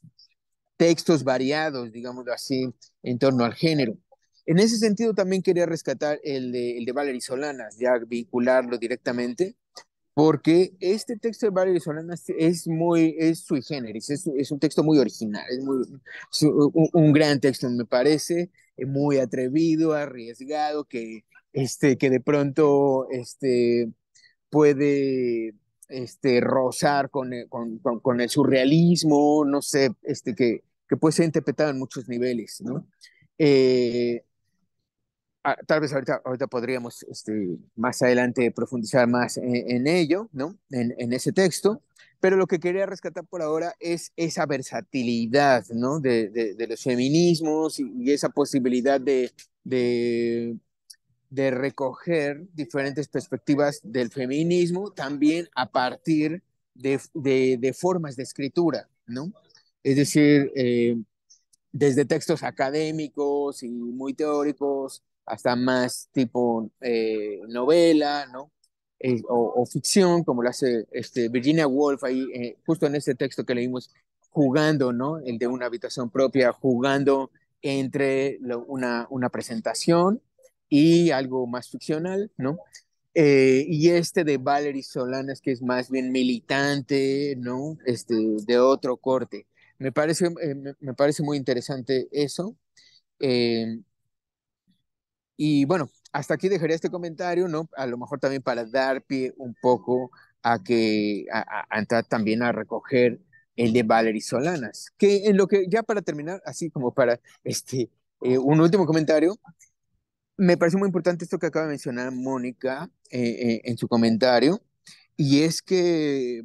textos variados, digámoslo así, en torno al género. En ese sentido también quería rescatar el de, el de Valerie Solanas, ya vincularlo directamente, porque este texto de Valerie Solanas es muy, es sui generis, es, un texto muy original, es, muy, un, un, gran texto me parece, eh, muy atrevido, arriesgado, que, este, que de pronto este, puede este, rozar e, con, con, el surrealismo, no sé, este, que, que puede ser interpretado en muchos niveles, ¿no? Eh, tal vez ahorita, ahorita podríamos este, más adelante profundizar más en, ello, ¿no? En, ese texto, pero lo que quería rescatar por ahora es esa versatilidad, ¿no? De, los feminismos y, esa posibilidad de de recoger diferentes perspectivas del feminismo también a partir de, formas de escritura, ¿no? Es decir, eh, desde textos académicos y muy teóricos hasta más tipo eh, novela, ¿no? Eh, o, ficción, como lo hace este, Virginia Woolf ahí, justo en este texto que leímos, jugando, ¿no? El de una habitación propia, jugando entre una, una presentación y algo más ficcional, ¿no? Eh, y este de Valerie Solanas, que es más bien militante, ¿no? Este, de otro corte. Me parece, eh, me parece muy interesante eso. Eh, y bueno, hasta aquí dejaré este comentario, ¿no? A lo mejor también para dar pie un poco a que, a, entrar también a recoger el de Valerie Solanas, que en lo que, ya para terminar, así como para este, un último comentario, me parece muy importante esto que acaba de mencionar Mónica eh, eh, en su comentario, y es que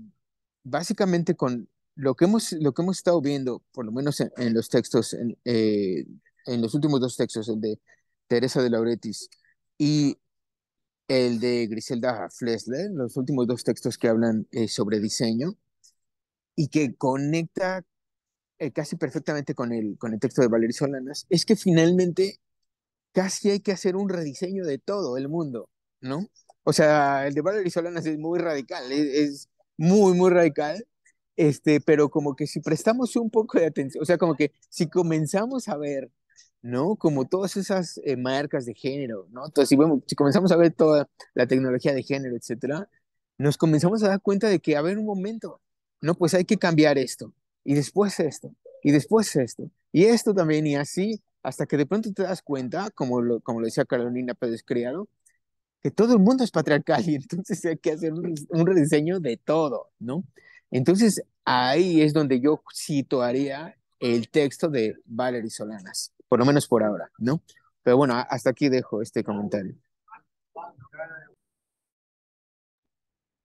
básicamente con lo que hemos, lo que hemos estado viendo, por lo menos en, los textos, eh, en, los últimos dos textos, el de Teresa de Lauretis y el de Griselda Flesler, los últimos dos textos que hablan sobre diseño, y que conecta casi perfectamente con el, con el texto de Valerie Solanas, es que finalmente casi hay que hacer un rediseño de todo el mundo, ¿no? O sea, el de Valerie Solanas es muy radical, e-, es, muy, muy radical, este, pero como que si prestamos un poco de atención, o sea, como que si comenzamos a ver, ¿no? Como todas esas eh, marcas de género, ¿no? Entonces, si, si comenzamos a ver toda la tecnología de género, etcétera, nos comenzamos a dar cuenta de que, a ver, un momento, no, pues hay que cambiar esto, y después esto, y después esto, y esto también, y así, hasta que de pronto te das cuenta, como lo, como lo decía Carolina Pérez Criado, que todo el mundo es patriarcal y entonces hay que hacer un, rediseño de todo, ¿no? Entonces ahí es donde yo situaría el texto de Valerie Solanas, por lo menos por ahora, ¿no? Pero bueno, hasta aquí dejo este comentario.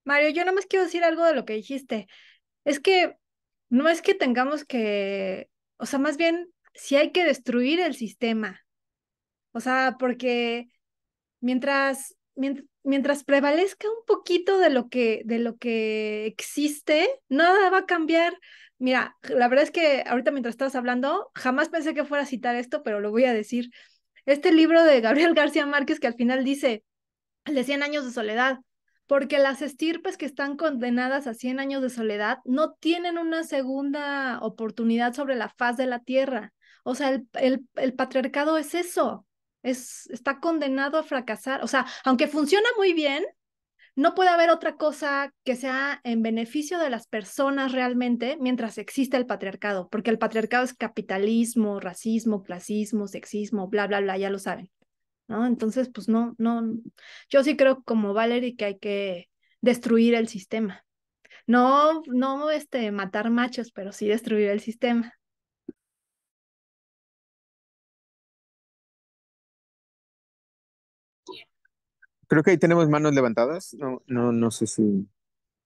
Mario, yo nada más quiero decir algo de lo que dijiste. Es que no es que tengamos que, o sea, más bien si hay que destruir el sistema. O sea, porque mientras, mientras, prevalezca un poquito de lo, que, de lo que existe, nada va a cambiar. Mira, la verdad es que ahorita mientras estás hablando, jamás pensé que fuera a citar esto, pero lo voy a decir. Este libro de Gabriel García Márquez que al final dice, el de cien años de soledad, porque las estirpes que están condenadas a 100 años de soledad no tienen una segunda oportunidad sobre la faz de la tierra. O sea, el, el, el patriarcado es eso, es, está condenado a fracasar. O sea, aunque funciona muy bien, no puede haber otra cosa que sea en beneficio de las personas realmente mientras exista el patriarcado, porque el patriarcado es capitalismo, racismo, clasismo, sexismo, bla, bla, bla, ya lo saben. ¿no? Entonces, pues no, no, yo sí creo como Valerie que hay que destruir el sistema. No, no este, matar machos, pero sí destruir el sistema. Creo que ahí tenemos manos levantadas. No, no, no sé si.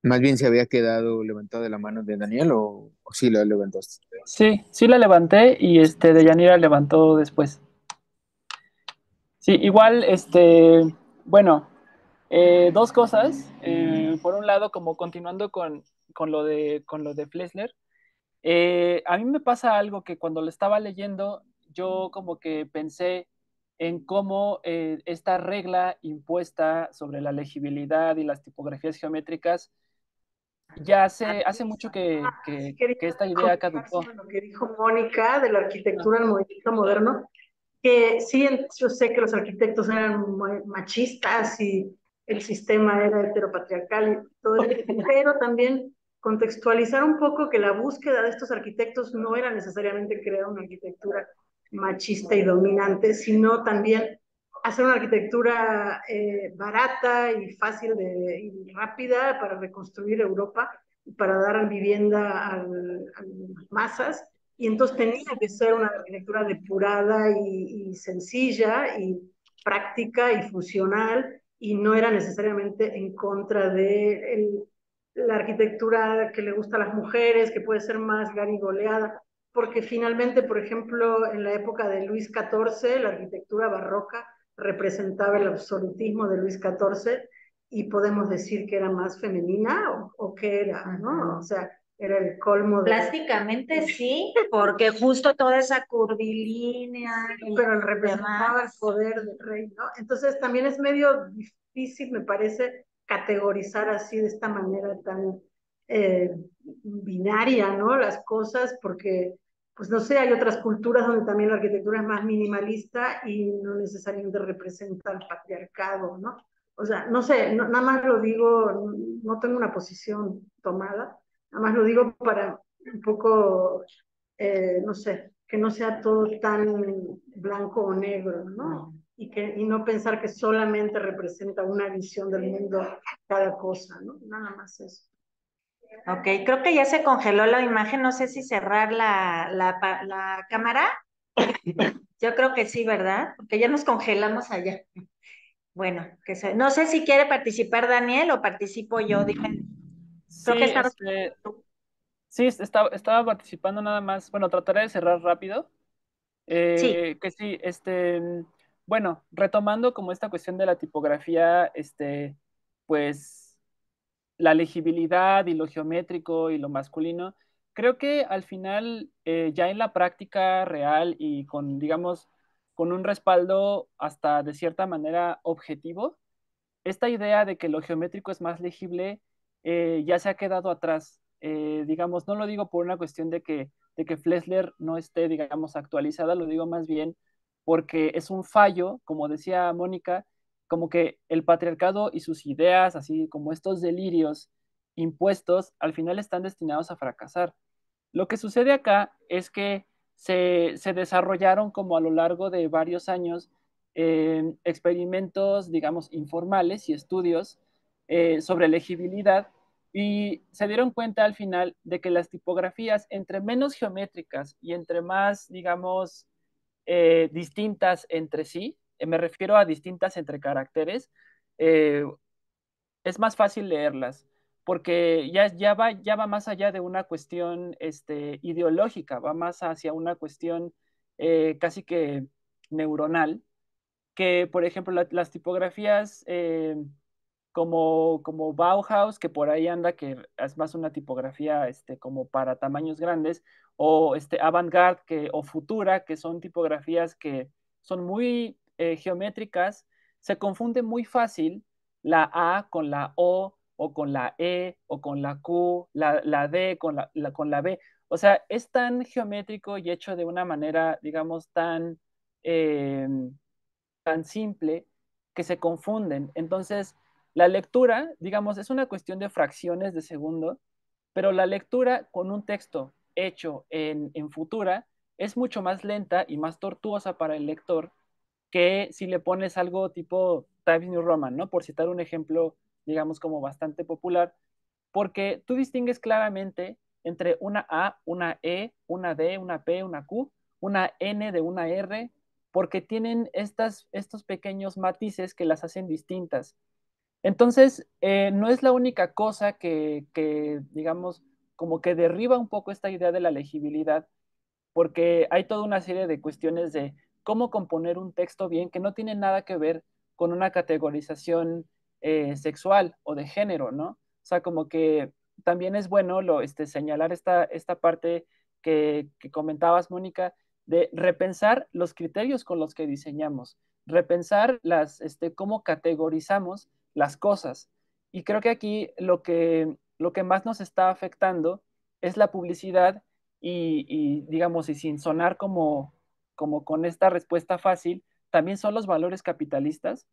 Más bien si había quedado levantada la mano de Daniel o, si la levantaste. Sí, sí la levanté y este de Yanira levantó después. Sí, igual, este, bueno, eh, dos cosas. Eh, por un lado, como continuando con, lo de con lo de Flesler, eh, a mí me pasa algo que cuando lo estaba leyendo, yo como que pensé, en cómo eh, esta regla impuesta sobre la legibilidad y las tipografías geométricas ya hace, hace mucho que, esta idea caducó. Lo que dijo Mónica de la arquitectura del movimiento moderno, que sí, yo sé que los arquitectos eran machistas y el sistema era heteropatriarcal, todo pero también contextualizar un poco que la búsqueda de estos arquitectos no era necesariamente crear una arquitectura machista y dominante, sino también hacer una arquitectura eh, barata y fácil y rápida para reconstruir Europa, y para dar vivienda a, las masas. Y entonces tenía que ser una arquitectura depurada y, sencilla y práctica y funcional y no era necesariamente en contra de la arquitectura que le gusta a las mujeres, que puede ser más garigoleada porque finalmente, por ejemplo, en la época de Luis XIV, la arquitectura barroca representaba el absolutismo de Luis XIV y podemos decir que era más femenina o, que era, ¿no? O sea, era el colmo. De... Plásticamente sí, porque justo toda esa curvilínea. pero representaba el poder del rey, ¿no? Entonces también es medio difícil, me parece, categorizar así de esta manera tan eh, binaria, ¿no? Las cosas, porque pues no sé, hay otras culturas donde también la arquitectura es más minimalista y no necesariamente representa el patriarcado, ¿no? O sea, no sé, nada más lo digo, no tengo una posición tomada, nada más lo digo para un poco, eh, no sé, que no sea todo tan blanco o negro, ¿no? Y, que, y no pensar que solamente representa una visión del mundo cada cosa, ¿no? Nada más eso. Ok, creo que ya se congeló la imagen. No sé si cerrar la, cámara. Yo creo que sí, ¿verdad? Porque ya nos congelamos allá. Bueno, que no sé si quiere participar Daniel o participo yo. Dime. Sí, estaba... Este, sí estaba, participando nada más. Bueno, trataré de cerrar rápido. sí. Eh, que sí, este, bueno, retomando como esta cuestión de la tipografía, este, pues la legibilidad y lo geométrico y lo masculino, creo que al final, eh, ya en la práctica real y con, digamos, con un respaldo hasta de cierta manera objetivo, esta idea de que lo geométrico es más legible eh, ya se ha quedado atrás. Eh, digamos, no lo digo por una cuestión de que, de que Flesler no esté, digamos, actualizada, lo digo más bien porque es un fallo, como decía Mónica, como que el patriarcado y sus ideas, así como estos delirios impuestos, al final están destinados a fracasar. Lo que sucede acá es que se, desarrollaron como a lo largo de varios años eh, experimentos, digamos, informales y estudios eh, sobre legibilidad y se dieron cuenta al final de que las tipografías, entre menos geométricas y entre más, digamos, eh, distintas entre sí, eh, me refiero a distintas entre caracteres, eh, es más fácil leerlas, porque ya, ya, va, ya va más allá de una cuestión este, ideológica, va más hacia una cuestión eh, casi que neuronal, que por ejemplo las tipografías como, como Bauhaus, que por ahí anda, que es más una tipografía este, como para tamaños grandes, o este, Avantgarde o Futura, que son tipografías que son muy eh, geométricas se confunde muy fácil la A con la O o con la E o con la Q, la, D con la, con la B. O sea, es tan geométrico y hecho de una manera, digamos, tan, em, tan simple que se confunden. Entonces, la lectura, digamos, es una cuestión de fracciones de segundo, pero la lectura con un texto hecho en, en futura es mucho más lenta y más tortuosa para el lector que si le pones algo tipo Times New Roman, ¿no? Por citar un ejemplo, digamos, como bastante popular, porque tú distingues claramente entre una A, una E, una D, una P, una Q, una N de una R, porque tienen estas, estos pequeños matices que las hacen distintas. Entonces, eh, no es la única cosa que, digamos, como que derriba un poco esta idea de la legibilidad, porque hay toda una serie de cuestiones de cómo componer un texto bien que no tiene nada que ver con una categorización eh, sexual o de género, ¿no? O sea, como que también es bueno lo, este, señalar esta, esta parte que, comentabas, Mónica, de repensar los criterios con los que diseñamos, repensar las, este, cómo categorizamos las cosas. Y creo que aquí lo que, lo que más nos está afectando es la publicidad y digamos, y sin sonar como, como con esta respuesta fácil, también son los valores capitalistas,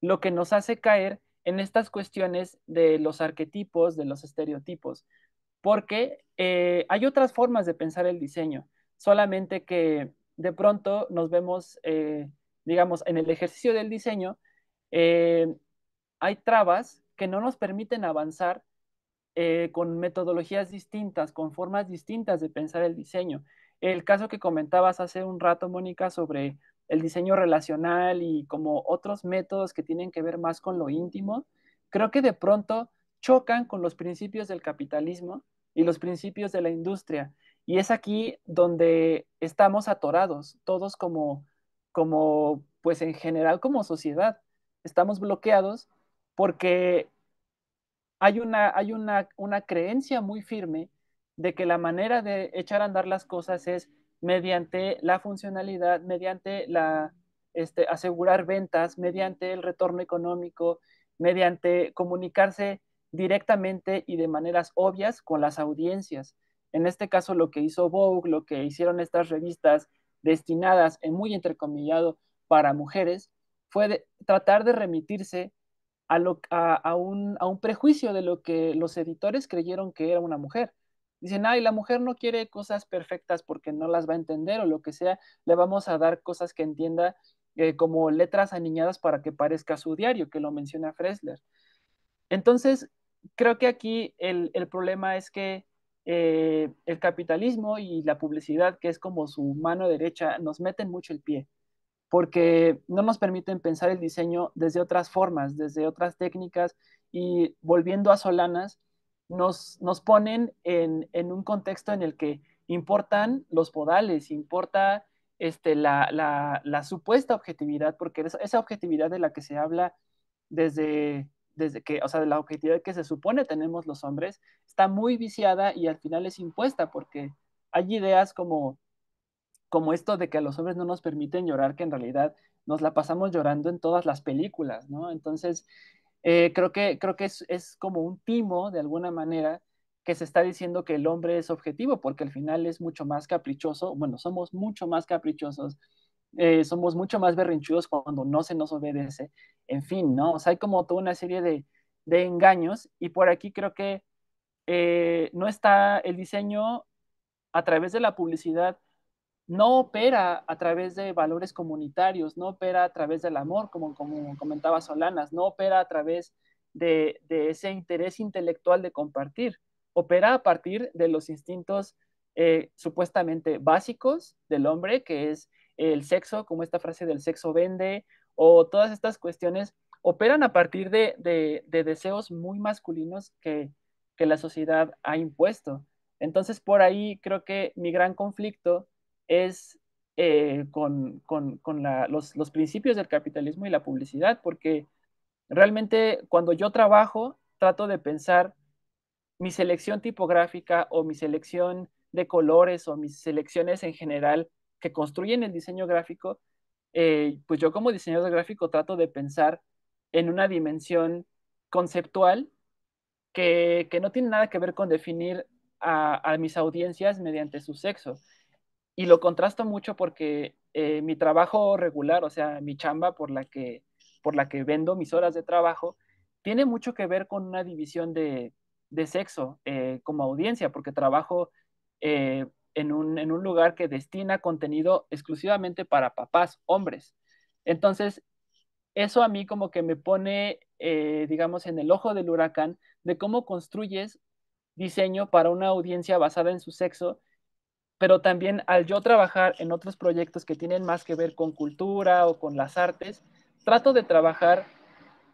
lo que nos hace caer en estas cuestiones de los arquetipos, de los estereotipos, porque eh, hay otras formas de pensar el diseño, solamente que de pronto nos vemos, eh, digamos, en el ejercicio del diseño, eh, hay trabas que no nos permiten avanzar con metodologías distintas, con formas distintas de pensar el diseño. El caso que comentabas hace un rato, Mónica, sobre el diseño relacional y como otros métodos que tienen que ver más con lo íntimo, creo que de pronto chocan con los principios del capitalismo y los principios de la industria. Y es aquí donde estamos atorados, todos como, como, pues en general como sociedad, estamos bloqueados porque hay una, hay una, una creencia muy firme de que la manera de echar a andar las cosas es mediante la funcionalidad, mediante la, este, asegurar ventas, mediante el retorno económico, mediante comunicarse directamente y de maneras obvias con las audiencias. En este caso, lo que hizo Vogue, lo que hicieron estas revistas destinadas, en muy entrecomillado, para mujeres, fue tratar de remitirse a un prejuicio de lo que los editores creyeron que era una mujer dicen, ay, la mujer no quiere cosas perfectas porque no las va a entender o lo que sea, le vamos a dar cosas que entienda eh, como letras aniñadas para que parezca su diario, que lo menciona Fresler. Entonces, creo que aquí el, problema es que eh, el capitalismo y la publicidad, que es como su mano derecha, nos meten mucho el pie porque no nos permiten pensar el diseño desde otras formas, desde otras técnicas y volviendo a Solanas, nos, ponen en, un contexto en el que importan los podales, importa este, la, supuesta objetividad, porque esa objetividad de la que se habla desde, desde que, o sea, de la objetividad que se supone tenemos los hombres, está muy viciada y al final es impuesta, porque hay ideas como, como esto de que a los hombres no nos permiten llorar, que en realidad nos la pasamos llorando en todas las películas, ¿no? Entonces, eh, creo que, creo que es, como un timo, de alguna manera, que se está diciendo que el hombre es objetivo, porque al final es mucho más caprichoso, bueno, somos mucho más caprichosos, eh, somos mucho más berrinchudos cuando no se nos obedece, en fin, ¿no? O sea, hay como toda una serie de, engaños y por aquí creo que eh, no está el diseño a través de la publicidad no opera a través de valores comunitarios, no opera a través del amor, como, como comentaba Solanas, no opera a través de, ese interés intelectual de compartir, opera a partir de los instintos eh, supuestamente básicos del hombre, que es el sexo, como esta frase del sexo vende, o todas estas cuestiones, operan a partir de, deseos muy masculinos que la sociedad ha impuesto. Entonces, por ahí creo que mi gran conflicto es eh, con, los, principios del capitalismo y la publicidad, porque realmente cuando yo trabajo trato de pensar mi selección tipográfica o mi selección de colores o mis selecciones en general que construyen el diseño gráfico, eh, pues yo como diseñador gráfico trato de pensar en una dimensión conceptual que, no tiene nada que ver con definir a, a mis audiencias mediante su sexo, y lo contrasto mucho porque eh, mi trabajo regular, o sea, mi chamba por la, que, por la que vendo mis horas de trabajo, tiene mucho que ver con una división de, de sexo eh, como audiencia, porque trabajo eh, en, un, lugar que destina contenido exclusivamente para papás, hombres. Entonces, eso a mí como que me pone, digamos, en el ojo del huracán de cómo construyes diseño para una audiencia basada en su sexo pero también al yo trabajar en otros proyectos que tienen más que ver con cultura o con las artes, trato de trabajar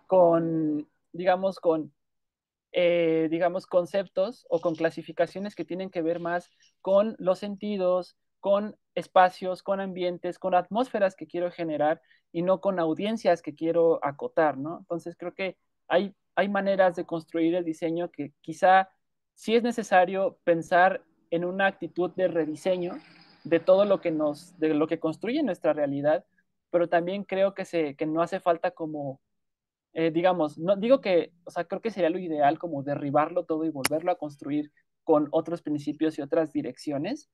con, digamos, con, eh, digamos, conceptos o con clasificaciones que tienen que ver más con los sentidos, con espacios, con ambientes, con atmósferas que quiero generar y no con audiencias que quiero acotar, ¿no? Entonces creo que hay, hay maneras de construir el diseño que quizá si es necesario pensar en una actitud de rediseño de todo lo que nos, de lo que construye nuestra realidad, pero también creo que, se, que no hace falta como, eh, digamos, no digo que, o sea, creo que sería lo ideal como derribarlo todo y volverlo a construir con otros principios y otras direcciones,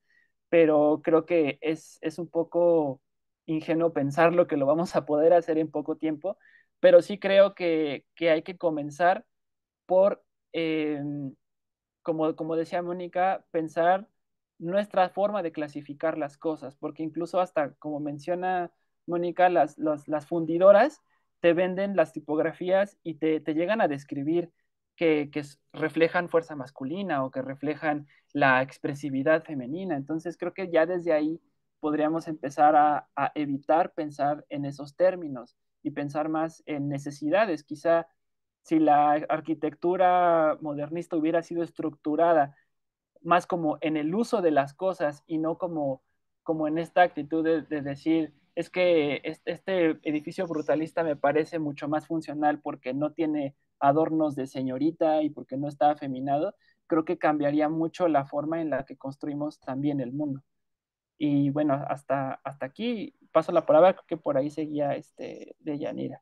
pero creo que es, es un poco ingenuo pensar lo que lo vamos a poder hacer en poco tiempo, pero sí creo que, que hay que comenzar por em, como, decía Mónica, pensar nuestra forma de clasificar las cosas, porque incluso hasta, como menciona Mónica, las, fundidoras te venden las tipografías y te, llegan a describir que, reflejan fuerza masculina o que reflejan la expresividad femenina. Entonces creo que ya desde ahí podríamos empezar a, a evitar pensar en esos términos y pensar más en necesidades. Quizá si la arquitectura modernista hubiera sido estructurada más como en el uso de las cosas y no como, como en esta actitud de, decir, es que este edificio brutalista me parece mucho más funcional porque no tiene adornos de señorita y porque no está afeminado, creo que cambiaría mucho la forma en la que construimos también el mundo. Y bueno, hasta, hasta aquí paso la palabra, que por ahí seguía este, de Yanira.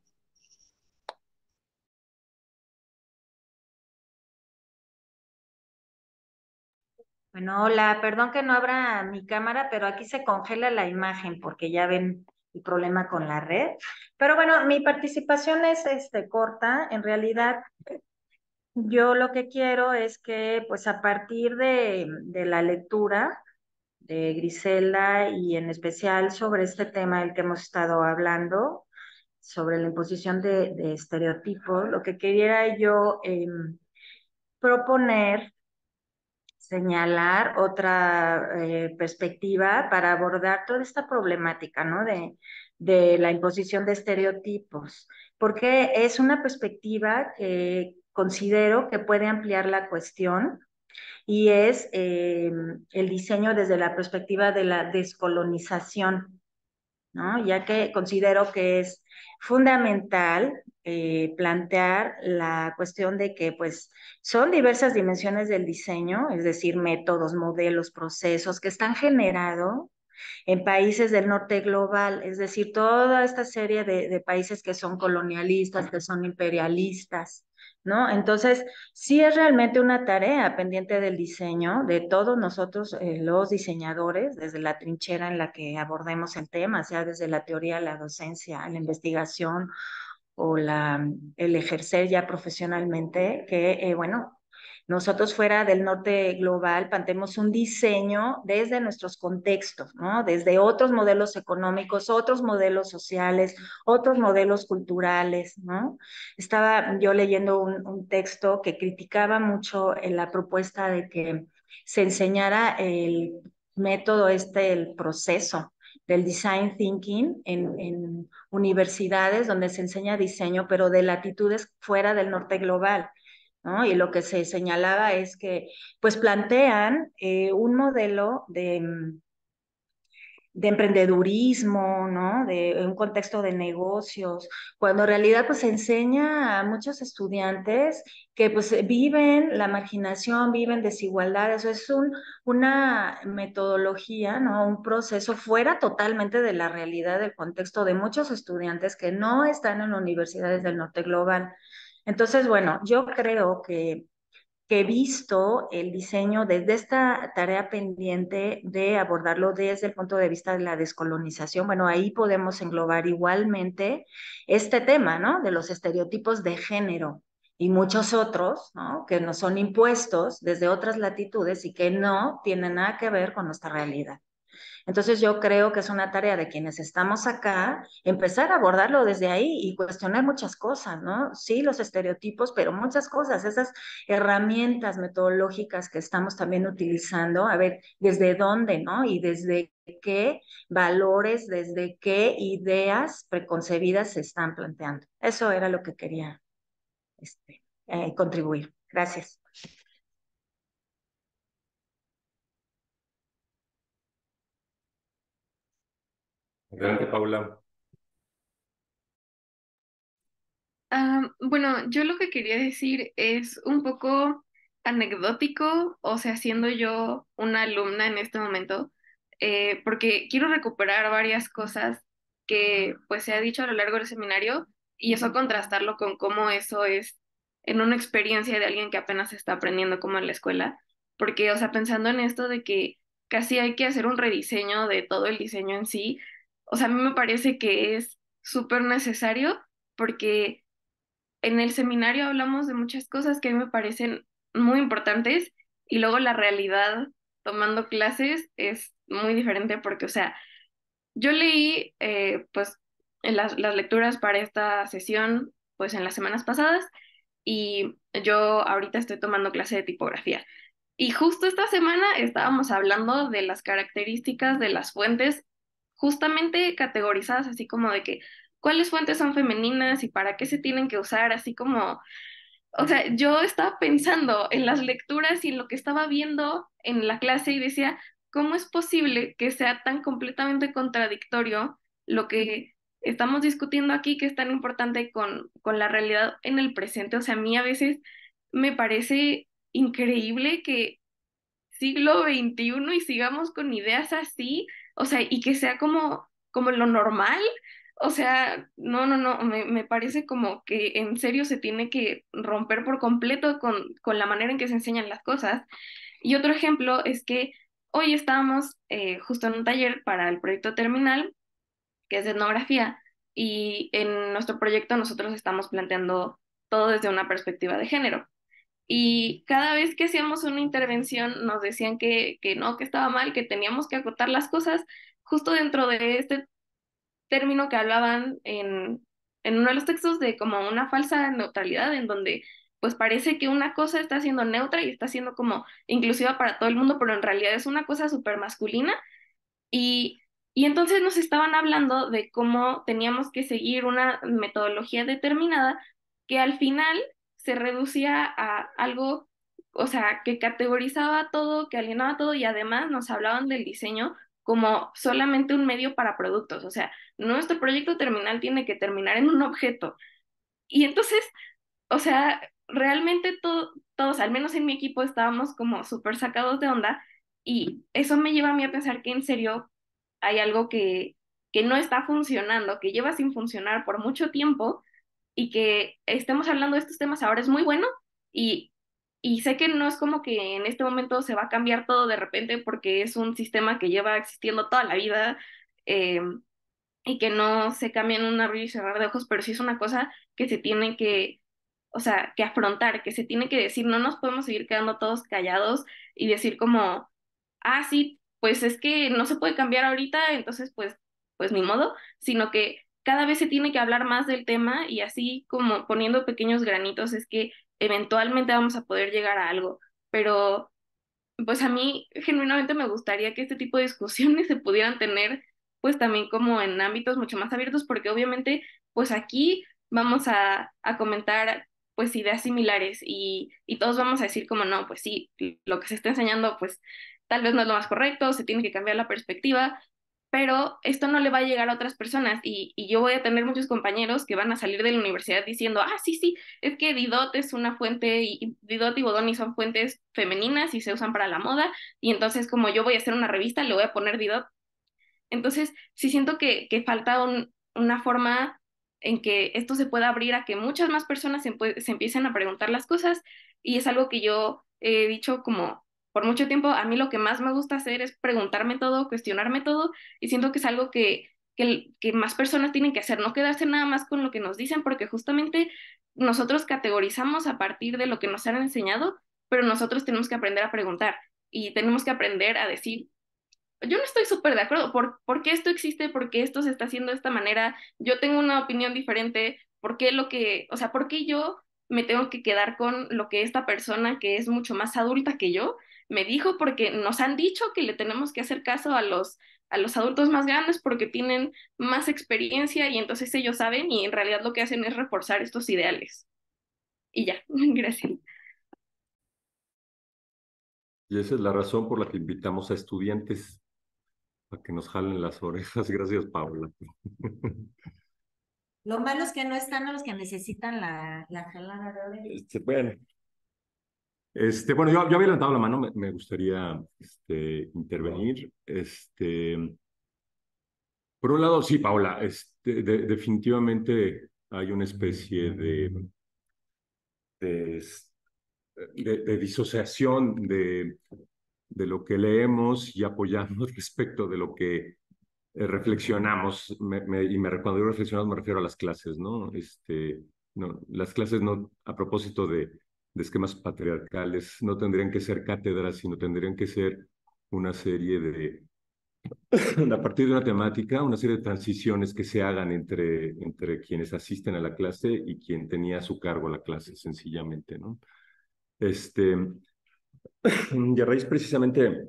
Bueno, hola, perdón que no abra mi cámara, pero aquí se congela la imagen porque ya ven el problema con la red. Pero bueno, mi participación es este, corta. En realidad, yo lo que quiero es que, pues a partir de, la lectura de Grisela y en especial sobre este tema del que hemos estado hablando, sobre la imposición de, estereotipos, lo que quería yo em, proponer señalar otra eh, perspectiva para abordar toda esta problemática, ¿no? De, la imposición de estereotipos, porque es una perspectiva que considero que puede ampliar la cuestión y es eh, el diseño desde la perspectiva de la descolonización, ¿no? ya que considero que es fundamental eh, plantear la cuestión de que pues son diversas dimensiones del diseño, es decir, métodos, modelos, procesos que están generados en países del norte global, es decir, toda esta serie de, países que son colonialistas, que son imperialistas. ¿No? Entonces, sí es realmente una tarea pendiente del diseño de todos nosotros, eh, los diseñadores, desde la trinchera en la que abordemos el tema, sea desde la teoría, la docencia, la investigación o la, mm, el ejercer ya profesionalmente, que eh, bueno, nosotros fuera del norte global planteemos un diseño desde nuestros contextos, ¿no? desde otros modelos económicos, otros modelos sociales, otros modelos culturales. ¿no? Estaba yo leyendo un, un texto que criticaba mucho eh, la propuesta de que se enseñara el método este, el proceso, del design thinking en, universidades donde se enseña diseño, pero de latitudes fuera del norte global. Y lo que se señalaba es que pues plantean eh, un modelo de, mm, de emprendedurismo, ¿no? De un contexto de negocios, cuando en realidad pues enseña a muchos estudiantes que pues viven la marginación, viven desigualdad, eso es un, una metodología, ¿no? Un proceso fuera totalmente de la realidad del contexto de muchos estudiantes que no están en universidades del norte global. Entonces, bueno, yo creo que que he visto el diseño desde esta tarea pendiente de abordarlo desde el punto de vista de la descolonización. Bueno, ahí podemos englobar igualmente este tema, ¿no? De los estereotipos de género y muchos otros, ¿no? Que nos son impuestos desde otras latitudes y que no tienen nada que ver con nuestra realidad. Entonces yo creo que es una tarea de quienes estamos acá, empezar a abordarlo desde ahí y cuestionar muchas cosas, ¿no? Sí, los estereotipos, pero muchas cosas, esas herramientas metodológicas que estamos también utilizando, a ver desde dónde, ¿no? Y desde qué valores, desde qué ideas preconcebidas se están planteando. Eso era lo que quería este, eh, contribuir. Gracias. Adelante, Paula. bueno, yo lo que quería decir es un poco anecdótico, o sea, siendo yo una alumna en este momento, eh, porque quiero recuperar varias cosas que pues se ha dicho a lo largo del seminario y eso contrastarlo con cómo eso es en una experiencia de alguien que apenas está aprendiendo como en la escuela, porque, o sea, pensando en esto de que casi hay que hacer un rediseño de todo el diseño en sí, o sea, a mí me parece que es súper necesario porque en el seminario hablamos de muchas cosas que a mí me parecen muy importantes y luego la realidad tomando clases es muy diferente porque, o sea, yo leí eh, pues las, las lecturas para esta sesión pues en las semanas pasadas y yo ahorita estoy tomando clase de tipografía. Y justo esta semana estábamos hablando de las características de las fuentes justamente categorizadas así como de que cuáles fuentes son femeninas y para qué se tienen que usar, así como, o sea, yo estaba pensando en las lecturas y en lo que estaba viendo en la clase y decía, ¿cómo es posible que sea tan completamente contradictorio lo que estamos discutiendo aquí, que es tan importante con, con la realidad en el presente? O sea, a mí a veces me parece increíble que siglo XXI y sigamos con ideas así, o sea, y que sea como, como lo normal, o sea, no, no, no, me, parece como que en serio se tiene que romper por completo con, con, la manera en que se enseñan las cosas. Y otro ejemplo es que hoy estábamos eh, justo en un taller para el proyecto terminal, que es etnografía, y en nuestro proyecto nosotros estamos planteando todo desde una perspectiva de género. Y cada vez que hacíamos una intervención nos decían que, no, que estaba mal, que teníamos que acotar las cosas justo dentro de este término que hablaban en, en uno de los textos de como una falsa neutralidad, en donde pues parece que una cosa está siendo neutra y está siendo como inclusiva para todo el mundo, pero en realidad es una cosa súper masculina. Y, y entonces nos estaban hablando de cómo teníamos que seguir una metodología determinada que al final se reducía a algo, o sea, que categorizaba todo, que alienaba todo y además nos hablaban del diseño como solamente un medio para productos. O sea, nuestro proyecto terminal tiene que terminar en un objeto. Y entonces, o sea, realmente todos, al menos en mi equipo, estábamos como súper sacados de onda y eso me lleva a mí a pensar que en serio hay algo que, que no está funcionando, que lleva sin funcionar por mucho tiempo y que estemos hablando de estos temas ahora es muy bueno y, y sé que no es como que en este momento se va a cambiar todo de repente porque es un sistema que lleva existiendo toda la vida eh, y que no se cambia en un abrir y cerrar de ojos, pero sí es una cosa que se tiene que, o sea, que afrontar, que se tiene que decir, no nos podemos seguir quedando todos callados y decir como, ah, sí, pues es que no se puede cambiar ahorita, entonces pues, pues ni modo, sino que cada vez se tiene que hablar más del tema y así como poniendo pequeños granitos es que eventualmente vamos a poder llegar a algo, pero pues a mí genuinamente me gustaría que este tipo de discusiones se pudieran tener pues también como en ámbitos mucho más abiertos porque obviamente pues aquí vamos a, comentar pues ideas similares y, y todos vamos a decir como no, pues sí, lo que se está enseñando pues tal vez no es lo más correcto, se tiene que cambiar la perspectiva, pero esto no le va a llegar a otras personas y, yo voy a tener muchos compañeros que van a salir de la universidad diciendo, ah, sí, sí, es que Didot es una fuente, y Didot y Bodoni son fuentes femeninas y se usan para la moda, y entonces como yo voy a hacer una revista, le voy a poner Didot. Entonces, sí siento que, que falta una forma en que esto se pueda abrir a que muchas más personas se, se empiecen a preguntar las cosas y es algo que yo he dicho como por mucho tiempo a mí lo que más me gusta hacer es preguntarme todo, cuestionarme todo y siento que es algo que, que, que más personas tienen que hacer, no quedarse nada más con lo que nos dicen porque justamente nosotros categorizamos a partir de lo que nos han enseñado, pero nosotros tenemos que aprender a preguntar y tenemos que aprender a decir, yo no estoy súper de acuerdo, ¿por, qué esto existe? ¿Por qué esto se está haciendo de esta manera? Yo tengo una opinión diferente, ¿por lo que, o sea, por qué yo me tengo que quedar con lo que esta persona que es mucho más adulta que yo me dijo porque nos han dicho que le tenemos que hacer caso a los, a los adultos más grandes porque tienen más experiencia y entonces ellos saben y en realidad lo que hacen es reforzar estos ideales. Y ya, gracias. Y esa es la razón por la que invitamos a estudiantes a que nos jalen las orejas. Gracias, Paula. Lo malo es que no están los que necesitan la, la jalada de orejas. Este, este, bueno, yo, había levantado la mano, me, gustaría este, intervenir. Este, por un lado, sí, Paula, definitivamente hay una especie de, de, disociación de, de lo que leemos y apoyamos respecto de lo que eh, reflexionamos, y me, cuando digo reflexionamos me refiero a las clases, ¿no? no las clases no, a propósito de de esquemas patriarcales, no tendrían que ser cátedras, sino tendrían que ser una serie de, a partir de una temática, una serie de transiciones que se hagan entre, entre quienes asisten a la clase y quien tenía a su cargo la clase, sencillamente, ¿no? Este, y a raíz precisamente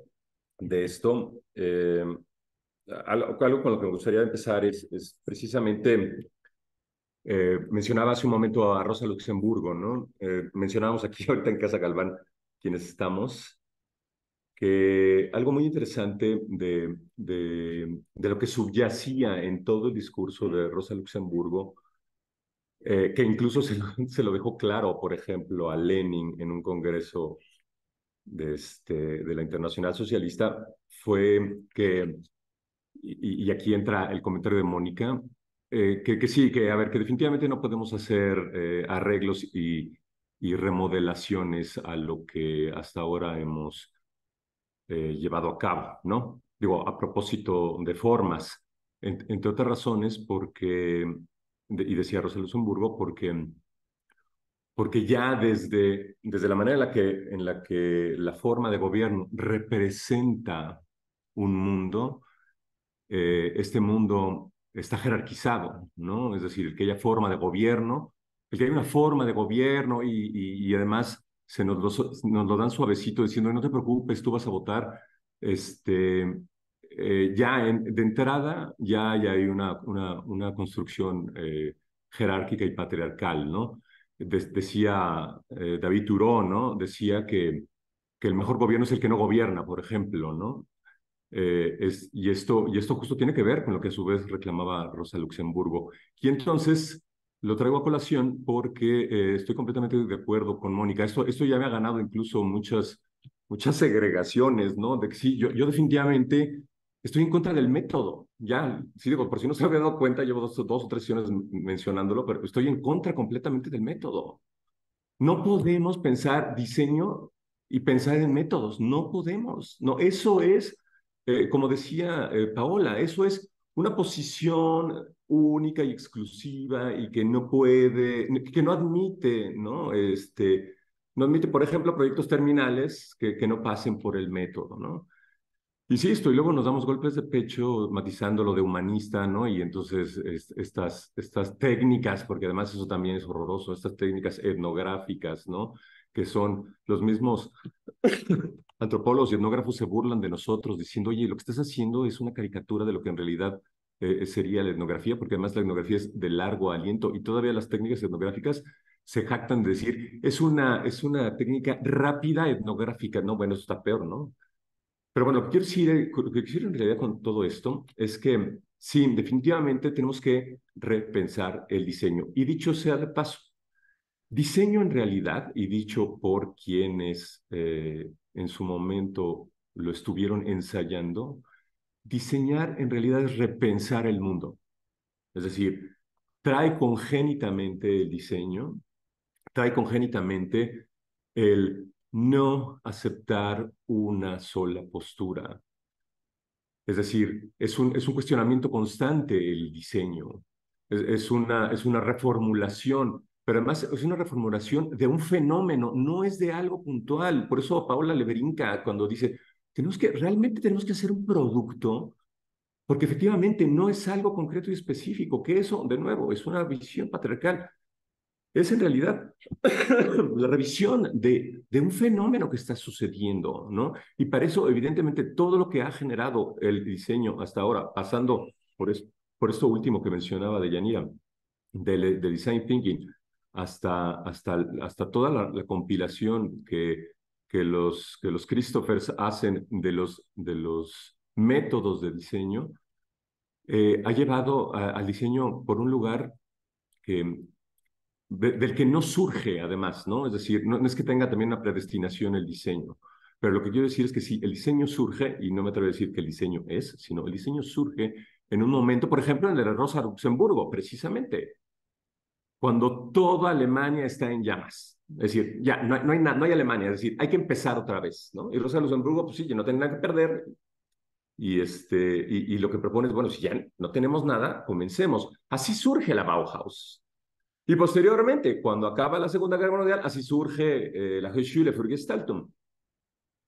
de esto, eh, algo, algo, con lo que me gustaría empezar es, es precisamente eh, mencionaba hace un momento a Rosa Luxemburgo, ¿no? Eh, mencionábamos aquí ahorita en Casa Galván, quienes estamos, que algo muy interesante de, de, lo que subyacía en todo el discurso de Rosa Luxemburgo, eh, que incluso se lo, se lo, dejó claro, por ejemplo, a Lenin en un congreso de, este, de la Internacional Socialista, fue que, y, y aquí entra el comentario de Mónica, eh, que, sí, que a ver, que definitivamente no podemos hacer eh, arreglos y, remodelaciones a lo que hasta ahora hemos eh, llevado a cabo, ¿no? Digo, a propósito de formas, entre otras razones, porque, y decía Rosa Luxemburgo, porque, porque ya desde, desde la manera en la, que, en la que la forma de gobierno representa un mundo, este mundo está jerarquizado, ¿no? Es decir, que haya forma de gobierno, el que haya una forma de gobierno y, y, además se nos lo, nos lo dan suavecito diciendo, no te preocupes, tú vas a votar, este, eh, ya de entrada ya, ya hay una, una, una construcción eh, jerárquica y patriarcal, ¿no? decía eh, David Turón, ¿no? Decía que, que el mejor gobierno es el que no gobierna, por ejemplo, ¿no? Eh, es, y, esto, y esto justo tiene que ver con lo que a su vez reclamaba Rosa Luxemburgo. Y entonces lo traigo a colación porque eh, estoy completamente de acuerdo con Mónica. Esto, esto ya me ha ganado incluso muchas, muchas segregaciones, ¿no? De que sí, yo, yo definitivamente estoy en contra del método. Ya, sí digo, por si no se había dado cuenta, llevo dos, dos o tres sesiones mencionándolo, pero estoy en contra completamente del método. No podemos pensar diseño y pensar en métodos. No podemos. No, eso es eh, como decía eh, Paola, eso es una posición única y exclusiva y que no puede, que no admite, ¿no? Este, no admite, por ejemplo, proyectos terminales que, que no pasen por el método, ¿no? Insisto, y luego nos damos golpes de pecho matizando lo de humanista, ¿no? Y entonces estas, estas técnicas, porque además eso también es horroroso, estas técnicas etnográficas, ¿no? Que son los mismos antropólogos y etnógrafos se burlan de nosotros diciendo, oye, lo que estás haciendo es una caricatura de lo que en realidad eh, eh, sería la etnografía, porque además la etnografía es de largo aliento y todavía las técnicas etnográficas se jactan de decir, es una, es una técnica rápida etnográfica. No, bueno, eso está peor, ¿no? Pero bueno, lo que quiero decir, eh, que quiero en realidad con todo esto es que sí, definitivamente tenemos que repensar el diseño. Y dicho sea de paso, Diseño en realidad, y dicho por quienes eh, en su momento lo estuvieron ensayando, diseñar en realidad es repensar el mundo. Es decir, trae congénitamente el diseño, trae congénitamente el no aceptar una sola postura. Es decir, es un, es un cuestionamiento constante el diseño, es, una, es una reformulación pero además es una reformulación de un fenómeno, no es de algo puntual. Por eso a Paola le cuando dice, tenemos que, realmente tenemos que hacer un producto, porque efectivamente no es algo concreto y específico, que eso, de nuevo, es una visión patriarcal. Es en realidad la revisión de, de un fenómeno que está sucediendo, ¿no? Y para eso, evidentemente, todo lo que ha generado el diseño hasta ahora, pasando por, es, por esto último que mencionaba de Yanira, de design thinking, hasta, hasta, hasta toda la, compilación que, que, los, que los Christophers hacen de los, de los métodos de diseño, eh, ha llevado al diseño por un lugar del que no surge además, ¿no? Es decir, no, es que tenga también una predestinación el diseño, pero lo que quiero decir es que si el diseño surge, y no me atrevo a decir que el diseño es, sino el diseño surge en un momento, por ejemplo, en la Rosa Luxemburgo, precisamente, cuando toda Alemania está en llamas. Es decir, ya no, no hay nada, no hay Alemania, es decir, hay que empezar otra vez, ¿no? Y Rosa Luxemburgo, pues sí, ya no tiene nada que perder. Y, este, y, lo que propone es, bueno, si ya no tenemos nada, comencemos. Así surge la Bauhaus. Y posteriormente, cuando acaba la Segunda Guerra Mundial, así surge eh, la Hochschule für Gestaltung.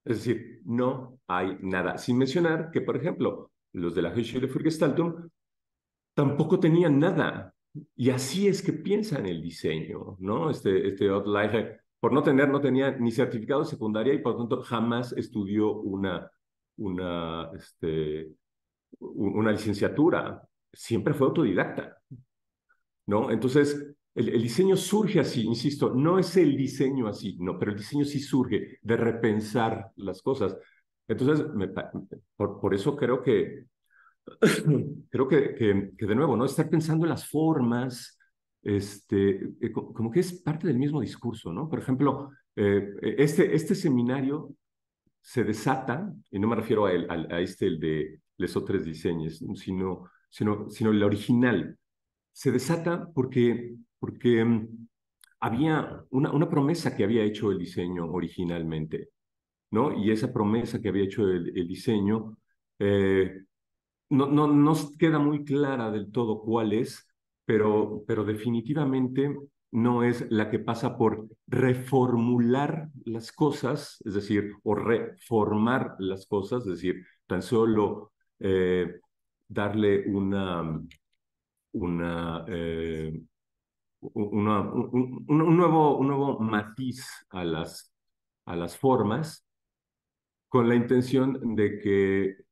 Es decir, no hay nada. Sin mencionar que, por ejemplo, los de la Hochschule für Gestaltung tampoco tenían nada y así es que piensa en el diseño, ¿no? Este, este outlier, por no tener, no tenía ni certificado de secundaria y por lo tanto jamás estudió una, una, este, una licenciatura. Siempre fue autodidacta, ¿no? Entonces, el, diseño surge así, insisto, no es el diseño así, no, pero el diseño sí surge de repensar las cosas. Entonces, por, eso creo que creo que, que, de nuevo, ¿no? Estar pensando en las formas, este, eh, como que es parte del mismo discurso, ¿no? Por ejemplo, eh, e, este, este seminario se desata, y no me refiero a, este, el de Les Otros Diseños, sino, sino, sino el original, se desata porque, porque mm, había una, una promesa que había hecho el diseño originalmente, ¿no? Y esa promesa que había hecho el, el diseño... Eh, no, nos queda muy clara del todo cuál es, pero, pero definitivamente no es la que pasa por reformular las cosas, es decir, o reformar las cosas, es decir, tan solo eh, darle una, una, eh, un, nuevo, un nuevo matiz a las, a las formas con la intención de que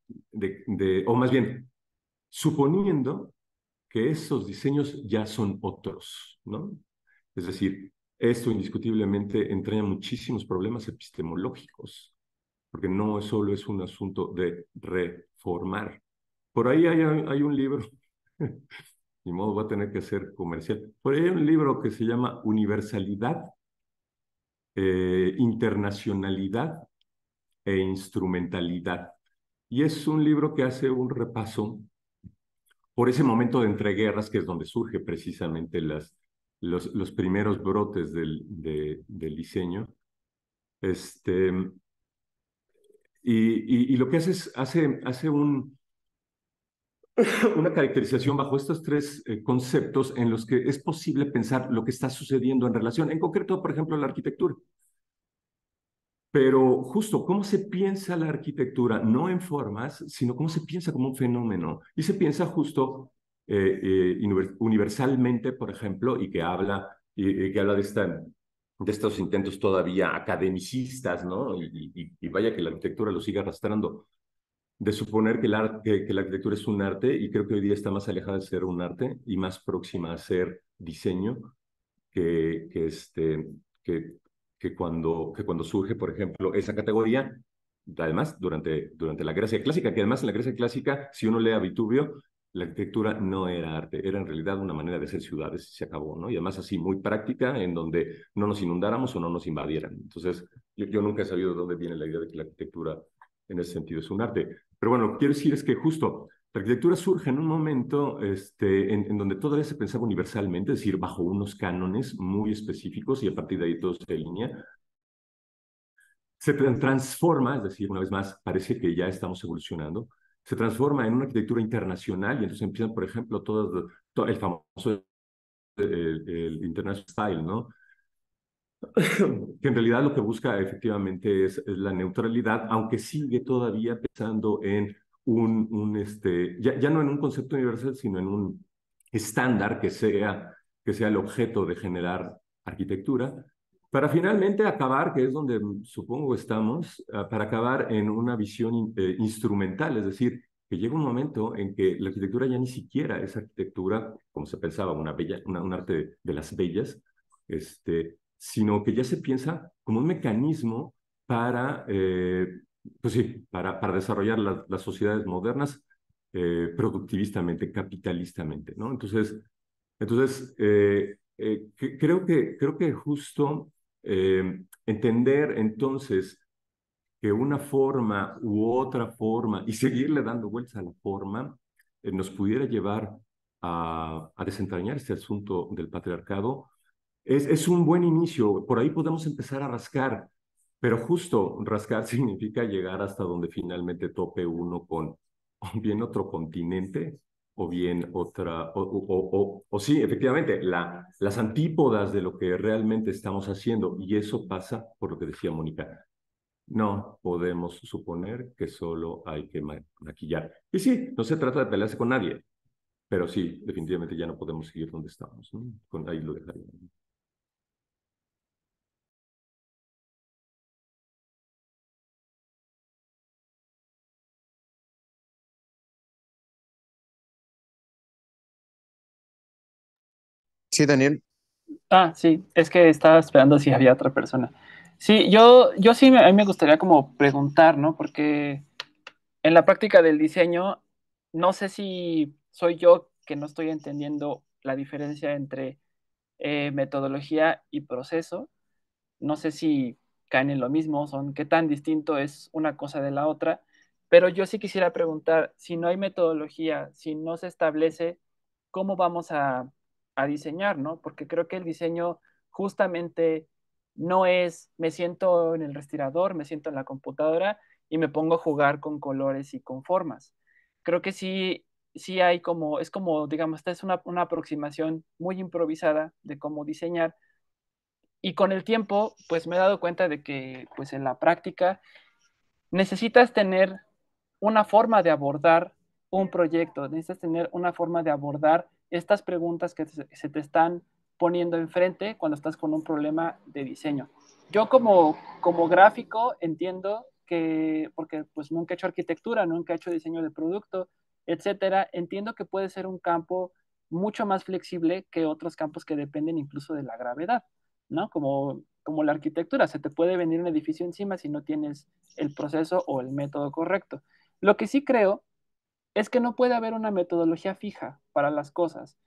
o más bien, suponiendo que esos diseños ya son otros, ¿no? Es decir, esto indiscutiblemente entraña muchísimos problemas epistemológicos, porque no solo es un asunto de reformar. Por ahí hay, un libro, ni modo va a tener que ser comercial, por ahí hay un libro que se llama Universalidad, eh, Internacionalidad e Instrumentalidad y es un libro que hace un repaso por ese momento de entreguerras, que es donde surge precisamente los, los primeros brotes del, del diseño. Este, y, lo que hace es, hace, hace un, una caracterización bajo estos tres eh, conceptos en los que es posible pensar lo que está sucediendo en relación, en concreto, por ejemplo, la arquitectura. Pero justo, ¿cómo se piensa la arquitectura? No en formas, sino cómo se piensa como un fenómeno. Y se piensa justo eh, eh, universalmente, por ejemplo, y que habla, y, que habla de, esta, de estos intentos todavía academicistas, ¿no? Y, y, vaya que la arquitectura lo sigue arrastrando, de suponer que, la, que la arquitectura es un arte, y creo que hoy día está más alejada de ser un arte y más próxima a ser diseño que, que, este, que, que cuando, que cuando surge, por ejemplo, esa categoría, además durante, durante la Grecia clásica, que además en la Grecia clásica, si uno lee a Vitubio, la arquitectura no era arte, era en realidad una manera de hacer ciudades, se acabó, ¿no? Y además así muy práctica, en donde no nos inundáramos o no nos invadieran. Entonces, yo, yo nunca he sabido de dónde viene la idea de que la arquitectura en ese sentido es un arte. Pero bueno, lo que quiero decir es que justo la arquitectura surge en un momento este, en, donde todavía se pensaba universalmente, es decir, bajo unos cánones muy específicos y a partir de ahí todo se alinea. Se transforma, es decir, una vez más, parece que ya estamos evolucionando, se transforma en una arquitectura internacional y entonces empiezan, por ejemplo, todo, el famoso el, International Style, ¿no? que en realidad lo que busca efectivamente es, es la neutralidad, aunque sigue todavía pensando en un, este, ya, no en un concepto universal, sino en un estándar que sea, que sea el objeto de generar arquitectura, para finalmente acabar, que es donde mm, supongo estamos, ah, para acabar en una visión eh, instrumental, es decir, que llega un momento en que la arquitectura ya ni siquiera es arquitectura, como se pensaba, una bella, un arte de, las bellas, este, sino que ya se piensa como un mecanismo para eh, pues sí, para, para desarrollar las sociedades modernas eh, productivistamente, capitalistamente, ¿no? Entonces, entonces eh, eh que, creo, que, creo justo eh, entender entonces que una forma u otra forma y seguirle dando vueltas a la forma nos pudiera llevar a, a, desentrañar este asunto del patriarcado, es, es un buen inicio. Por ahí podemos empezar a rascar pero justo rascar significa llegar hasta donde finalmente tope uno con bien otro continente o bien otra, o, o, sí, efectivamente, la, las antípodas de lo que realmente estamos haciendo. Y eso pasa por lo que decía Mónica. No podemos suponer que solo hay que maquillar. Y sí, no se trata de pelearse con nadie, pero sí, definitivamente ya no podemos seguir donde estamos. Con, ahí lo dejaría. Sí, Daniel. Ah, sí, es que estaba esperando si había otra persona. Sí, yo, yo sí, a me gustaría como preguntar, ¿no? Porque en la práctica del diseño, no sé si soy yo que no estoy entendiendo la diferencia entre eh, metodología y proceso. No sé si caen en lo mismo, son qué tan distinto es una cosa de la otra, pero yo sí quisiera preguntar, si no hay metodología, si no se establece, ¿cómo vamos a a diseñar, ¿no? Porque creo que el diseño justamente no es me siento en el respirador, me siento en la computadora y me pongo a jugar con colores y con formas. Creo que sí, sí hay como, es como, digamos, esta es una, una aproximación muy improvisada de cómo diseñar. Y con el tiempo, pues me he dado cuenta de que, pues en la práctica, necesitas tener una forma de abordar un proyecto, necesitas tener una forma de abordar estas preguntas que se te están poniendo enfrente cuando estás con un problema de diseño. Yo como, como gráfico entiendo que, porque pues nunca he hecho arquitectura, nunca he hecho diseño de producto, etcétera, entiendo que puede ser un campo mucho más flexible que otros campos que dependen incluso de la gravedad, ¿no? Como, como la arquitectura, se te puede venir un edificio encima si no tienes el proceso o el método correcto. Lo que sí creo es que no puede haber una metodología fija para las cosas.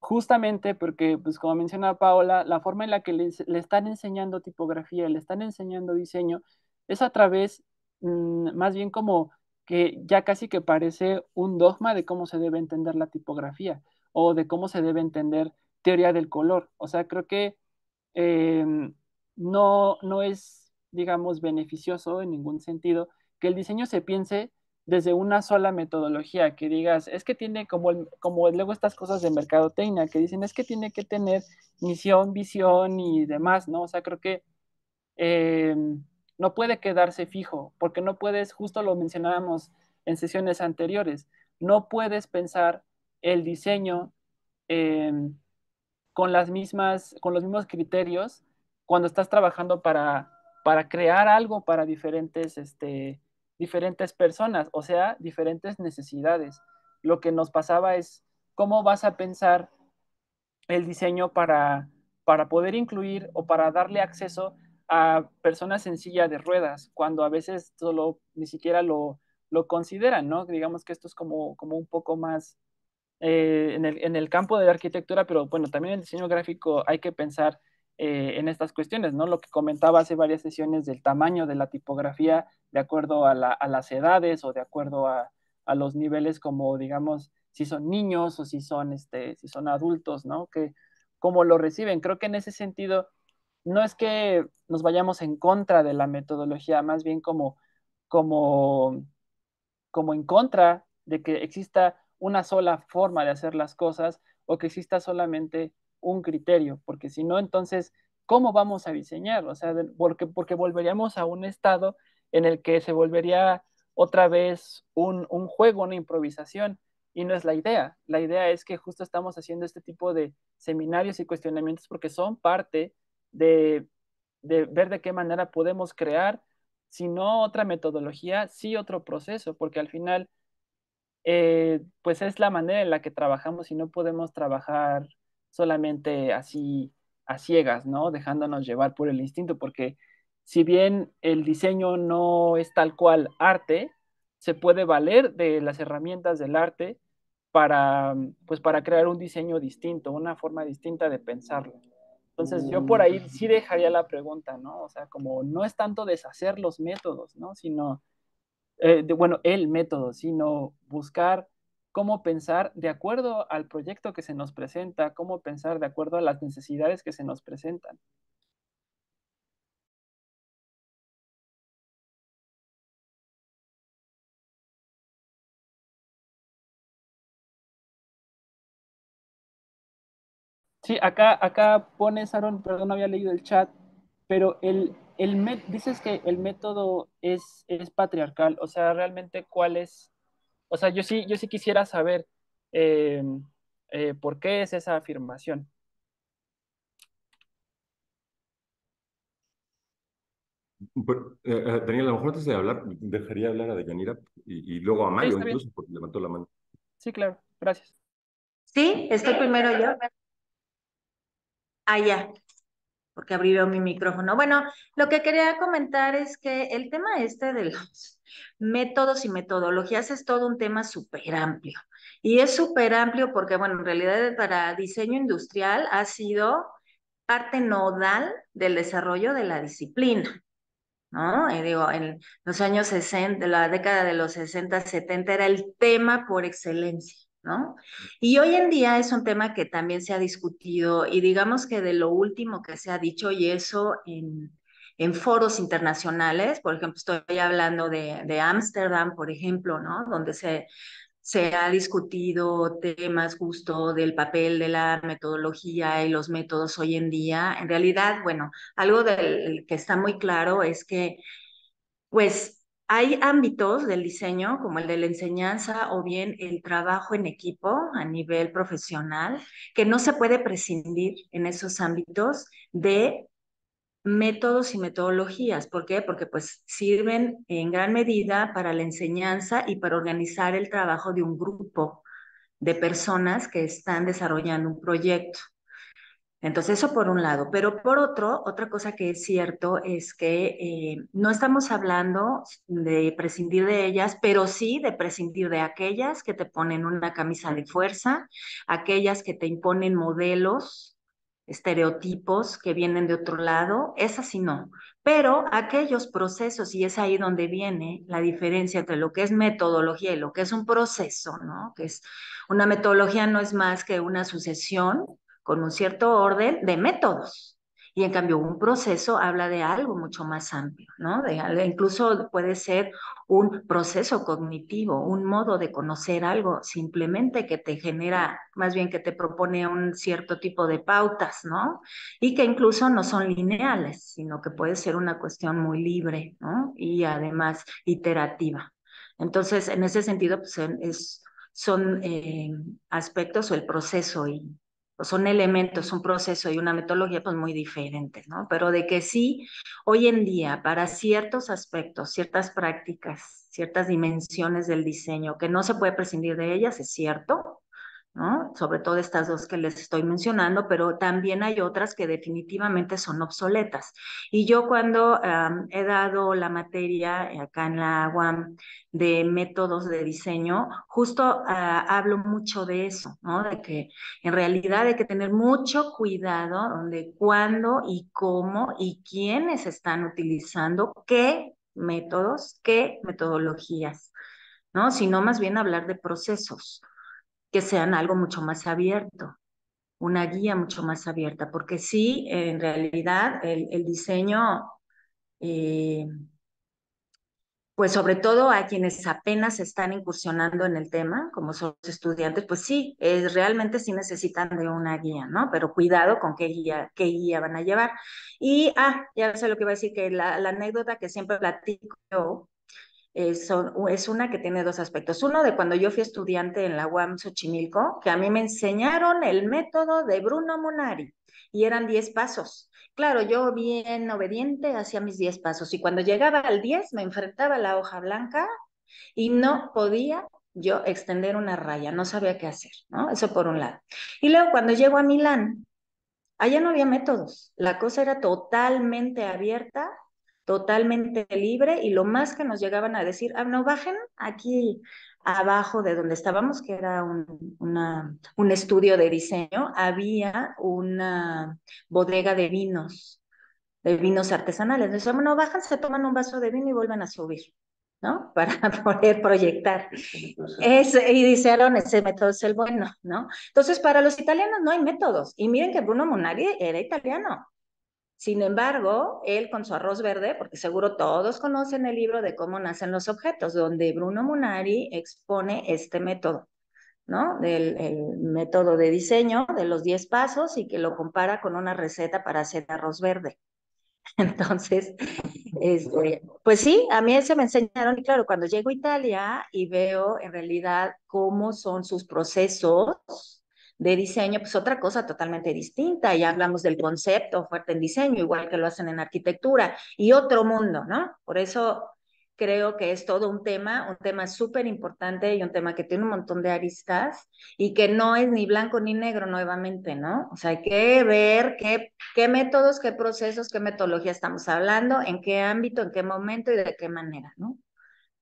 Justamente porque, pues como menciona Paola, la forma en la que le, están enseñando tipografía, le están enseñando diseño, es a través, mm, más bien como que ya casi que parece un dogma de cómo se debe entender la tipografía o de cómo se debe entender teoría del color. O sea, creo que em, no, no es, digamos, beneficioso en ningún sentido que el diseño se piense desde una sola metodología, que digas, es que tiene como, como luego estas cosas de mercadotecnia, que dicen, es que tiene que tener misión, visión y demás, ¿no? O sea, creo que em, no puede quedarse fijo, porque no puedes, justo lo mencionábamos en sesiones anteriores, no puedes pensar el diseño em, con, las mismas, con los mismos criterios cuando estás trabajando para, para crear algo para diferentes... Este, diferentes personas, o sea, diferentes necesidades. Lo que nos pasaba es cómo vas a pensar el diseño para, para poder incluir o para darle acceso a personas en silla de ruedas, cuando a veces solo ni siquiera lo, lo consideran, ¿no? Digamos que esto es como, como un poco más eh, en, el, en el campo de la arquitectura, pero bueno, también en el diseño gráfico hay que pensar eh, en estas cuestiones, ¿no? Lo que comentaba hace varias sesiones del tamaño de la tipografía de acuerdo a, las edades o de acuerdo a, los niveles como, digamos, si son niños o si son, este, si son adultos, ¿no? Que, cómo lo reciben. Creo que en ese sentido no es que nos vayamos en contra de la metodología, más bien como, como, como en contra de que exista una sola forma de hacer las cosas o que exista solamente un criterio, porque si no, entonces, ¿cómo vamos a diseñar? O sea, porque, porque volveríamos a un estado en el que se volvería otra vez un, juego, una improvisación, y no es la idea. La idea es que justo estamos haciendo este tipo de seminarios y cuestionamientos porque son parte de, ver de qué manera podemos crear, si no otra metodología, sí otro proceso, porque al final... Eh, pues es la manera en la que trabajamos y no podemos trabajar solamente así a ciegas, ¿no? Dejándonos llevar por el instinto, porque si bien el diseño no es tal cual arte, se puede valer de las herramientas del arte para, pues, para crear un diseño distinto, una forma distinta de pensarlo. Entonces, yo por mm, ahí sí dejaría la pregunta, ¿no? O sea, como no es tanto deshacer los métodos, ¿no? Sino, eh, bueno, el método, sino buscar cómo pensar de acuerdo al proyecto que se nos presenta, cómo pensar de acuerdo a las necesidades que se nos presentan. Sí, acá, acá pones, Aaron, perdón, no había leído el chat, pero el, el dices que el método es patriarcal, o sea, realmente cuál es o sea, yo sí, yo sí quisiera saber eh, eh, por qué es esa afirmación. Pero, eh, a lo mejor antes de hablar, dejaría hablar a Deyanira y, luego a Mario, incluso, porque levantó la mano. Sí, claro, gracias. Sí, estoy primero yo. Ah, ya, porque abrió mi micrófono. Bueno, lo que quería comentar es que el tema este de los Métodos y metodologías es todo un tema súper amplio. Y es súper amplio porque, bueno, en realidad para diseño industrial ha sido parte nodal del desarrollo de la disciplina. ¿No? Eh, digo, en los años 60, la década de los 60, 70 era el tema por excelencia, ¿no? Y hoy en día es un tema que también se ha discutido y digamos que de lo último que se ha dicho y eso en, en foros internacionales, por ejemplo, estoy hablando de Ámsterdam, por ejemplo, ¿no? Donde se, se ha discutido temas justo del papel de la metodología y los métodos hoy en día. En realidad, bueno, algo del, que está muy claro es que, pues, hay ámbitos del diseño, como el de la enseñanza o bien el trabajo en equipo a nivel profesional, que no se puede prescindir en esos ámbitos de métodos y metodologías. ¿Por qué? Porque pues sirven en gran medida para la enseñanza y para organizar el trabajo de un grupo de personas que están desarrollando un proyecto. Entonces, eso por un lado. Pero por otro, otra cosa que es cierto es que eh, no estamos hablando de prescindir de ellas, pero sí de prescindir de aquellas que te ponen una camisa de fuerza, aquellas que te imponen modelos estereotipos que vienen de otro lado, es así no. Pero aquellos procesos, y es ahí donde viene la diferencia entre lo que es metodología y lo que es un proceso, ¿no? Que es una metodología no es más que una sucesión con un cierto orden de métodos, y en cambio, un proceso habla de algo mucho más amplio, ¿no? De, incluso puede ser un proceso cognitivo, un modo de conocer algo simplemente que te genera, más bien que te propone un cierto tipo de pautas, ¿no? Y que incluso no son lineales, sino que puede ser una cuestión muy libre, ¿no? Y además iterativa. Entonces, en ese sentido, pues son eh, aspectos o el proceso y, son elementos, un proceso y una metodología pues muy diferentes, ¿no? Pero de que sí, hoy en día, para ciertos aspectos, ciertas prácticas, ciertas dimensiones del diseño, que no se puede prescindir de ellas, es cierto, sobre todo estas dos que les estoy mencionando, pero también hay otras que definitivamente son obsoletas. Y yo cuando he dado la materia eh, acá en la UAM de métodos de diseño, justo ah, hablo mucho de eso, ¿no? De que en realidad hay que tener mucho cuidado de cuándo y cómo y quiénes están utilizando qué métodos, qué metodologías, ¿no? Sino más bien hablar de procesos que sean algo mucho más abierto, una guía mucho más abierta, porque sí, en realidad el, diseño, eh, pues sobre todo a quienes apenas están incursionando en el tema, como son los estudiantes, pues sí, es, realmente sí necesitan de una guía, ¿no? Pero cuidado con qué guía, qué guía van a llevar. Y, ah, ya sé lo que iba a decir, que la, la anécdota que siempre platico yo, eh, es una que tiene dos aspectos. Uno de cuando yo fui estudiante en la UAM Xochimilco, que a mí me enseñaron el método de Bruno Monari y eran 10 pasos. Claro, yo bien obediente hacía mis 10 pasos y cuando llegaba al 10 me enfrentaba a la hoja blanca y no podía yo extender una raya, no sabía qué hacer, ¿no? Eso por un lado. Y luego cuando llego a Milán, allá no había métodos, la cosa era totalmente abierta totalmente libre y lo más que nos llegaban a decir, ah, no, bajen aquí abajo de donde estábamos, que era un, un estudio de diseño, había una bodega de vinos, de vinos artesanales. Entonces, no bajan, se toman un vaso de vino y vuelven a subir. ¿no? Para poder proyectar. Es, y dijeron, ese método es el bueno, ¿no? Entonces, para los italianos no hay métodos. Y miren que Bruno Munari era italiano. Sin embargo, él con su arroz verde, porque seguro todos conocen el libro de cómo nacen los objetos, donde Bruno Munari expone este método, ¿no? Del el método de diseño de los 10 pasos y que lo compara con una receta para hacer arroz verde. Entonces, este, pues sí, a mí se me enseñaron, y claro, cuando llego a Italia y veo en realidad cómo son sus procesos, de diseño, pues otra cosa totalmente distinta. Ya hablamos del concepto fuerte en diseño, igual que lo hacen en arquitectura, y otro mundo, ¿no? Por eso creo que es todo un tema, un tema súper importante y un tema que tiene un montón de aristas y que no es ni blanco ni negro nuevamente, ¿no? O sea, hay que ver qué, qué métodos, qué procesos, qué metodología estamos hablando, en qué ámbito, en qué momento y de qué manera, ¿no?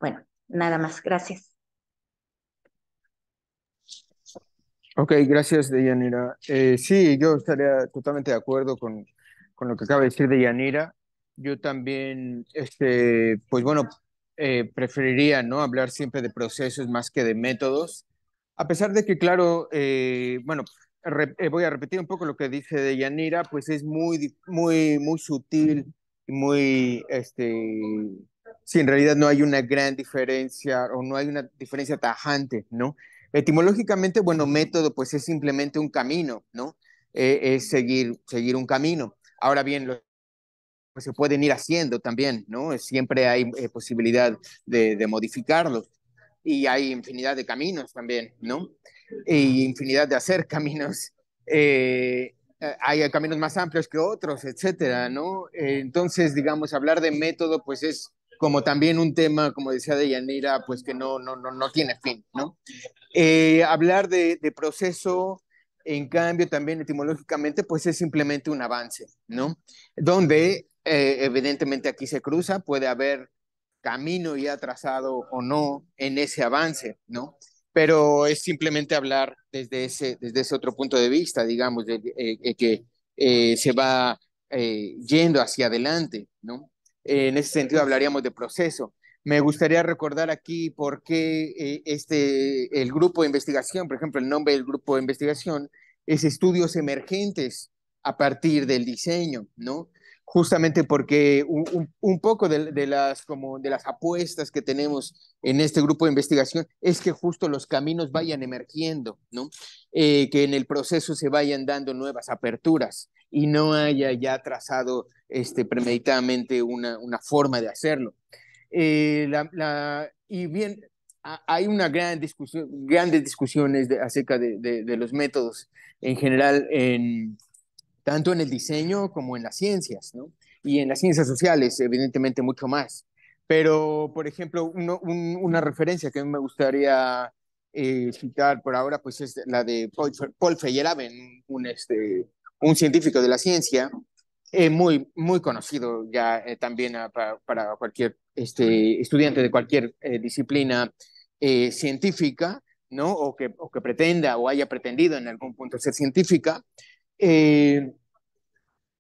Bueno, nada más. Gracias. Ok, gracias, Deyanira. Eh, sí, yo estaría totalmente de acuerdo con, con lo que acaba de decir Deyanira. Yo también, este, pues bueno, eh, preferiría ¿no? hablar siempre de procesos más que de métodos, a pesar de que, claro, eh, bueno, eh, voy a repetir un poco lo que dice Deyanira, pues es muy, muy, muy sutil y muy, este, si en realidad no hay una gran diferencia o no hay una diferencia tajante, ¿no? Etimológicamente, bueno, método pues es simplemente un camino, ¿no? Eh, es seguir, seguir un camino. Ahora bien, se pueden ir haciendo también, ¿no? Eh, siempre hay eh, posibilidad de, modificarlo y hay infinidad de caminos también, ¿no? Y infinidad de hacer caminos. hay caminos más amplios que otros, etcétera, ¿no? entonces, digamos, hablar de método, pues es como también un tema, como decía Deyanira, pues que no, no, no, no tiene fin, ¿no? Eh, hablar de, proceso, en cambio, también etimológicamente, pues es simplemente un avance, ¿no? Donde eh, evidentemente aquí se cruza, puede haber camino ya trazado o no en ese avance, ¿no? Pero es simplemente hablar desde ese, desde ese otro punto de vista, digamos, de, eh, que se va yendo hacia adelante, ¿no? Eh, en ese sentido hablaríamos de proceso. Me gustaría recordar aquí por qué eh, este, el grupo de investigación, por ejemplo, el nombre del grupo de investigación es Estudios Emergentes a partir del diseño, ¿no? Justamente porque un, poco de, las, como de las apuestas que tenemos en este grupo de investigación es que justo los caminos vayan emergiendo, ¿no? Eh, que en el proceso se vayan dando nuevas aperturas y no haya ya trazado este, premeditadamente una, forma de hacerlo. Eh, la, y bien, hay una gran discusión, grandes discusiones acerca de, los métodos en general, en, tanto en el diseño como en las ciencias, ¿no? Y en las ciencias sociales, evidentemente, mucho más. Pero, por ejemplo, una referencia que me gustaría eh, citar por ahora, pues es la de Paul, Feyerabend, un este, un científico de la ciencia, eh, muy, muy conocido ya eh, también ah, para, cualquier este, estudiante de cualquier eh, disciplina eh, científica, ¿no? O que, o que, pretenda o haya pretendido en algún punto ser científica,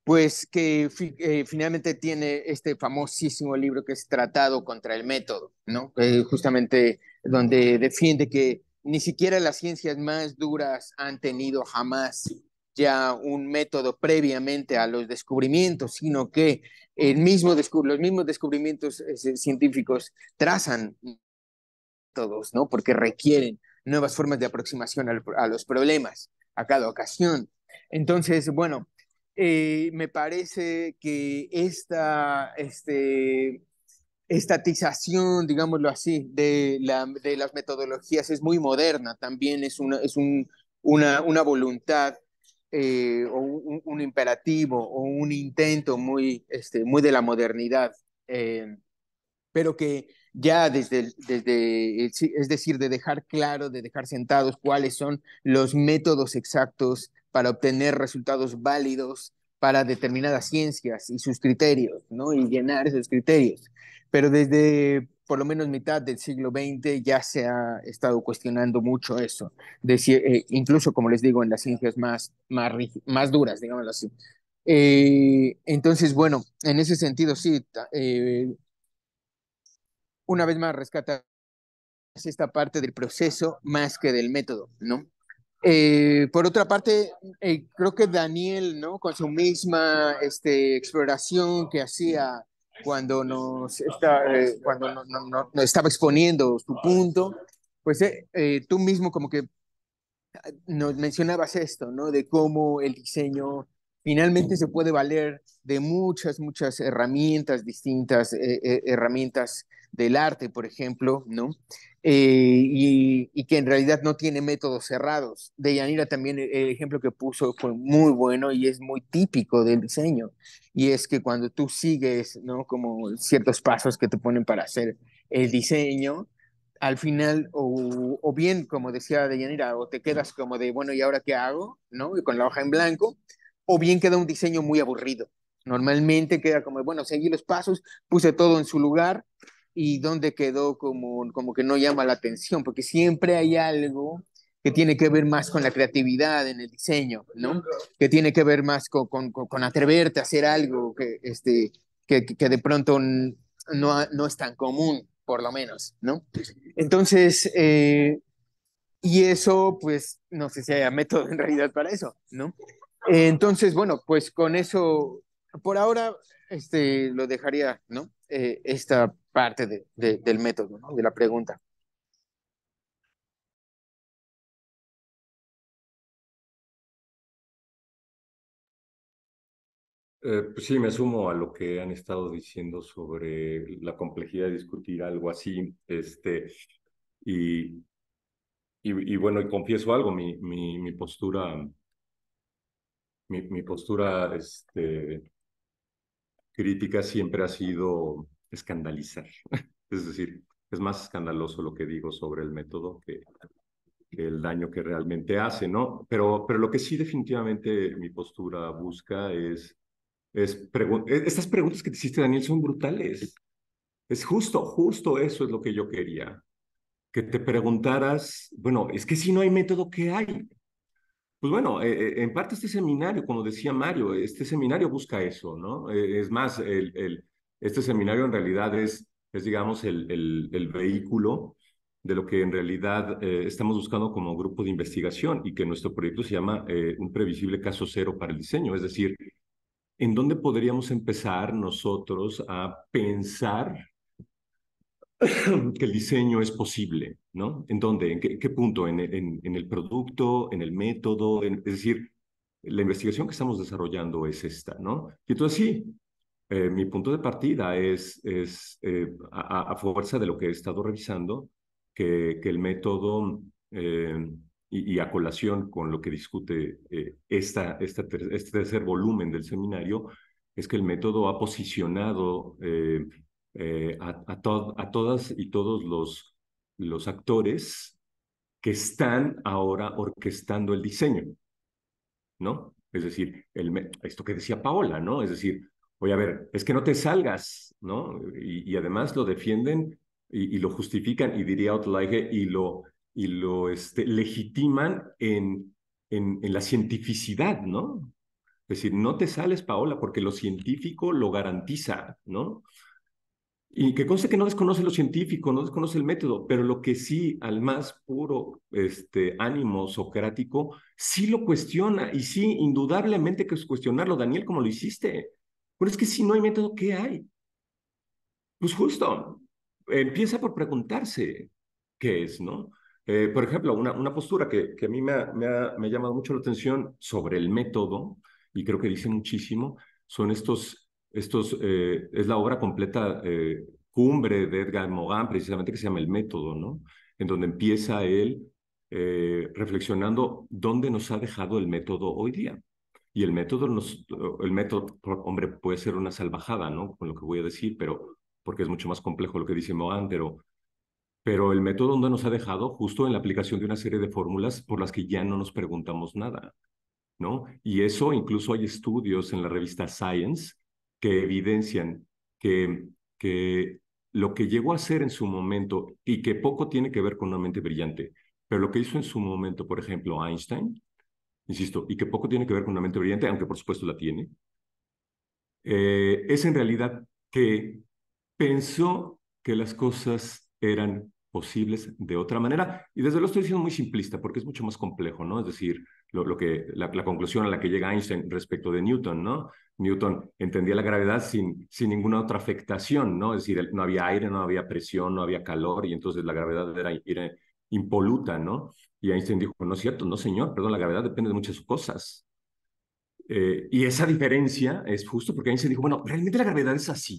pues que finalmente tiene este famosísimo libro que es Tratado contra el Método, ¿no? justamente donde defiende que ni siquiera las ciencias más duras han tenido jamás ya un método previamente a los descubrimientos, sino que los mismos descubrimientos este, científicos trazan todos, ¿no? Porque requieren nuevas formas de aproximación a los problemas a cada ocasión. Entonces, bueno, eh, me parece que esta, este, estatización, digámoslo así, de, las metodologías es muy moderna, también es una voluntad eh, o un, imperativo o un intento muy, este, muy de la modernidad, eh, pero que ya desde, es decir, de dejar claro, de dejar sentados cuáles son los métodos exactos para obtener resultados válidos para determinadas ciencias y sus criterios, ¿no? Y llenar esos criterios. Pero desde por lo menos mitad del siglo XX ya se ha estado cuestionando mucho eso, eh, incluso como les digo, en las ciencias más, más, más duras, digámoslo así. Eh, entonces, bueno, en ese sentido, sí, eh, una vez más rescata esta parte del proceso más que del método, ¿no? Eh, por otra parte, eh, creo que Daniel, ¿no? Con su misma este, exploración que hacía cuando nos, eh, cuando nos estaba exponiendo su punto, pues tú mismo como que ah, nos mencionabas esto, ¿no? De cómo el diseño finalmente se puede valer de muchas, muchas herramientas distintas, eh, eh, herramientas del arte, por ejemplo, ¿no? Eh, y, que en realidad no tiene métodos cerrados. De Yanira también el ejemplo que puso fue muy bueno y es muy típico del diseño. Y es que cuando tú sigues, ¿no? Como ciertos pasos que te ponen para hacer el diseño, al final, o, bien, como decía Deyanira, o te quedas como de, bueno, ¿y ahora qué hago? ¿No? Y con la hoja en blanco, o bien queda un diseño muy aburrido. Normalmente queda como, bueno, seguí los pasos, puse todo en su lugar y donde quedó como, como que no llama la atención, porque siempre hay algo que tiene que ver más con la creatividad en el diseño, ¿no? Que tiene que ver más con, con, atreverte a hacer algo que, este, que, que de pronto no, no es tan común, por lo menos, ¿no? Entonces, eh, y eso, pues, no sé si haya método en realidad para eso, ¿no? entonces, bueno, pues con eso, por ahora, este, lo dejaría, ¿no? Eh, esta parte del método, ¿no? De la pregunta. Eh, pues sí, me sumo a lo que han estado diciendo sobre la complejidad de discutir algo así. Este, y, y, bueno, y confieso algo, mi, mi postura mi, postura este, crítica siempre ha sido escandalizar. Es decir, es más escandaloso lo que digo sobre el método que, el daño que realmente hace, ¿no? Pero, pero lo que sí definitivamente mi postura busca es, es e-, estas preguntas que te hiciste, Daniel, son brutales. Es justo, justo eso es lo que yo quería. Que te preguntaras, bueno, es que si no hay método, ¿qué hay? Pues bueno, eh, eh, en parte este seminario, como decía Mario, este seminario busca eso, ¿no? Eh, es más, este seminario en realidad es, es digamos, el, vehículo de lo que en realidad estamos buscando como grupo de investigación y que nuestro proyecto se llama Un previsible caso cero para el diseño, es decir, ¿en dónde podríamos empezar nosotros a pensar que el diseño es posible, ¿no? ¿En dónde? ¿En qué, punto? ¿En, el producto? ¿En el método? es decir, la investigación que estamos desarrollando es esta, ¿no? Y entonces sí, eh, mi punto de partida es, es eh, a, fuerza de lo que he estado revisando, que, que el método eh, y, a colación con lo que discute esta, esta este tercer volumen del seminario, es que el método ha posicionado eh, a, a, a, todas y todos los, los actores que están ahora orquestando el diseño, ¿no? Es decir, el, esto que decía Paola, ¿no? Es decir, oye, a ver, es que no te salgas, ¿no? Y, además lo defienden y, lo justifican, y diría Outlaige, y lo, y lo este, legitiman en, en, en la cientificidad, ¿no? Es decir, no te sales, Paola, porque lo científico lo garantiza, ¿no? Y que conste que no desconoce lo científico, no desconoce el método, pero lo que sí, al más puro este, ánimo socrático, sí lo cuestiona y sí, indudablemente que es cuestionarlo, Daniel, como lo hiciste. Pero es que si no hay método, ¿qué hay? Pues justo, empieza por preguntarse qué es, ¿no? Eh, por ejemplo, una, una postura que, que a mí me me, ha, me ha llamado mucho la atención sobre el método, y creo que dice muchísimo, son estos estos, eh, es la obra completa eh, cumbre de Edgar Morin, precisamente que se llama El Método, ¿no? En donde empieza él eh, reflexionando dónde nos ha dejado el método hoy día. Y el método, el método, hombre, puede ser una salvajada, ¿no? Con lo que voy a decir, pero porque es mucho más complejo lo que dice Morin, pero, el método dónde nos ha dejado justo en la aplicación de una serie de fórmulas por las que ya no nos preguntamos nada, ¿no? Y eso incluso hay estudios en la revista Science que evidencian que, que lo que llegó a ser en su momento, y que poco tiene que ver con una mente brillante, pero lo que hizo en su momento, por ejemplo, Einstein, insisto, y que poco tiene que ver con una mente brillante, aunque por supuesto la tiene, eh, es en realidad que pensó que las cosas eran posibles de otra manera. Y desde luego estoy diciendo muy simplista porque es mucho más complejo, ¿no? Es decir, lo, lo que, la, conclusión a la que llega Einstein respecto de Newton, ¿no? Newton entendía la gravedad sin, sin ninguna otra afectación, ¿no? Es decir, no había aire, no había presión, no había calor y entonces la gravedad era, impoluta, ¿no? Y Einstein dijo, no es cierto, no señor, perdón, la gravedad depende de muchas cosas. Eh, y esa diferencia es justo porque Einstein dijo, bueno, realmente la gravedad es así.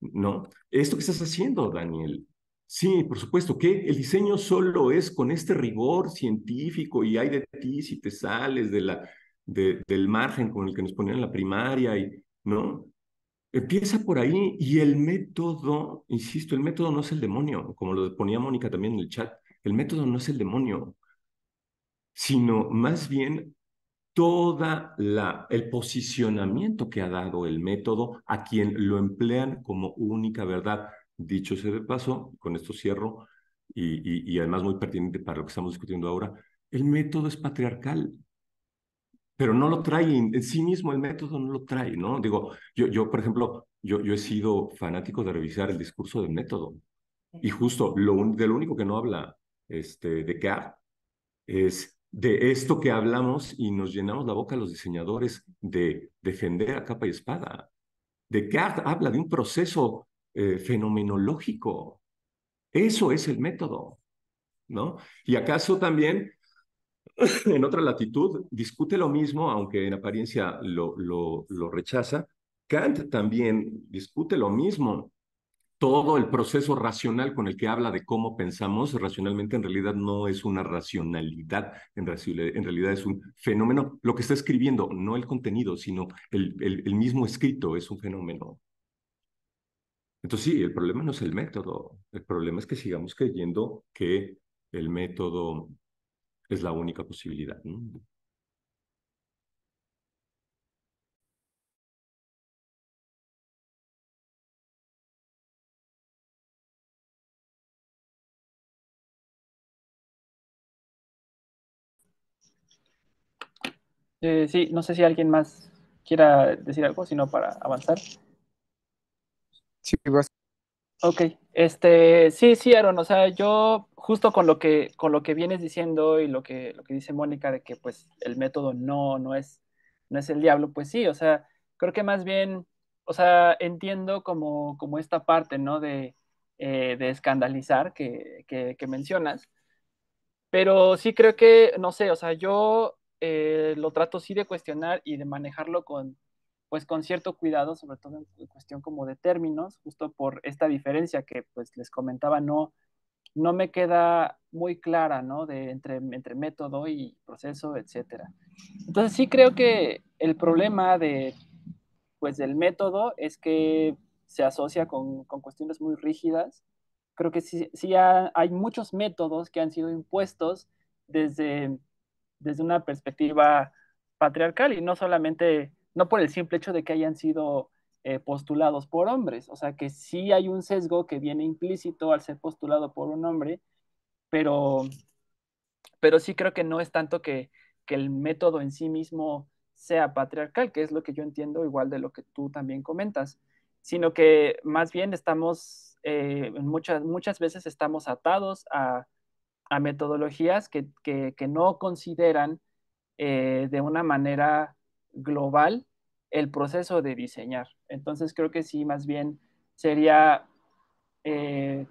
No, esto que estás haciendo, Daniel, Sí, por supuesto, que el diseño solo es con este rigor científico y hay de ti si te sales del margen con el que nos ponían en la primaria, y, ¿no? Empieza por ahí y el método, insisto, el método no es el demonio, como lo ponía Mónica también en el chat, el método no es el demonio, sino más bien toda la el posicionamiento que ha dado el método a quien lo emplean como única verdad. Dicho ese de paso, con esto cierro y, y, además muy pertinente para lo que estamos discutiendo ahora, el método es patriarcal pero no lo trae en sí mismo el método no lo trae no digo yo yo por ejemplo yo yo he sido fanático de revisar el discurso del método y justo lo de lo único que no habla este Descartes es de esto que hablamos y nos llenamos la boca los diseñadores de defender a capa y espada De Descartes habla de un proceso eh, fenomenológico. Eso es el método, ¿no? Y acaso también en otra latitud discute lo mismo, aunque en apariencia lo, lo, rechaza. Kant también discute lo mismo. Todo el proceso racional con el que habla de cómo pensamos racionalmente en realidad no es una racionalidad, en, realidad es un fenómeno. Lo que está escribiendo, no el contenido, sino el, el mismo escrito es un fenómeno. Entonces sí, el problema no es el método, el problema es que sigamos creyendo que el método es la única posibilidad. Eh, sí, no sé si alguien más quiera decir algo, sino para avanzar. Sí, Ok, este, sí, sí, Aaron, o sea, yo justo con lo que, con lo que vienes diciendo y lo que, lo que dice Mónica de que pues el método no, no es, no es el diablo, pues sí, o sea, creo que más bien, o sea, entiendo como, como esta parte, ¿no? De, eh, escandalizar que, mencionas, pero sí creo que, no sé, o sea, yo eh, lo trato sí de cuestionar y de manejarlo con, pues con cierto cuidado, sobre todo en cuestión como de términos, justo por esta diferencia que pues les comentaba, no, no me queda muy clara, ¿no? De entre, método y proceso, etcétera. Entonces sí creo que el problema de, pues del método es que se asocia con, cuestiones muy rígidas. Creo que sí, hay muchos métodos que han sido impuestos desde, desde una perspectiva patriarcal y no solamente no por el simple hecho de que hayan sido eh, postulados por hombres, o sea que sí hay un sesgo que viene implícito al ser postulado por un hombre, pero, pero sí creo que no es tanto que, el método en sí mismo sea patriarcal, que es lo que yo entiendo igual de lo que tú también comentas, sino que más bien estamos, eh, muchas, muchas veces estamos atados a, metodologías que, no consideran eh, de una manera global el proceso de diseñar. Entonces creo que sí, más bien sería, eh,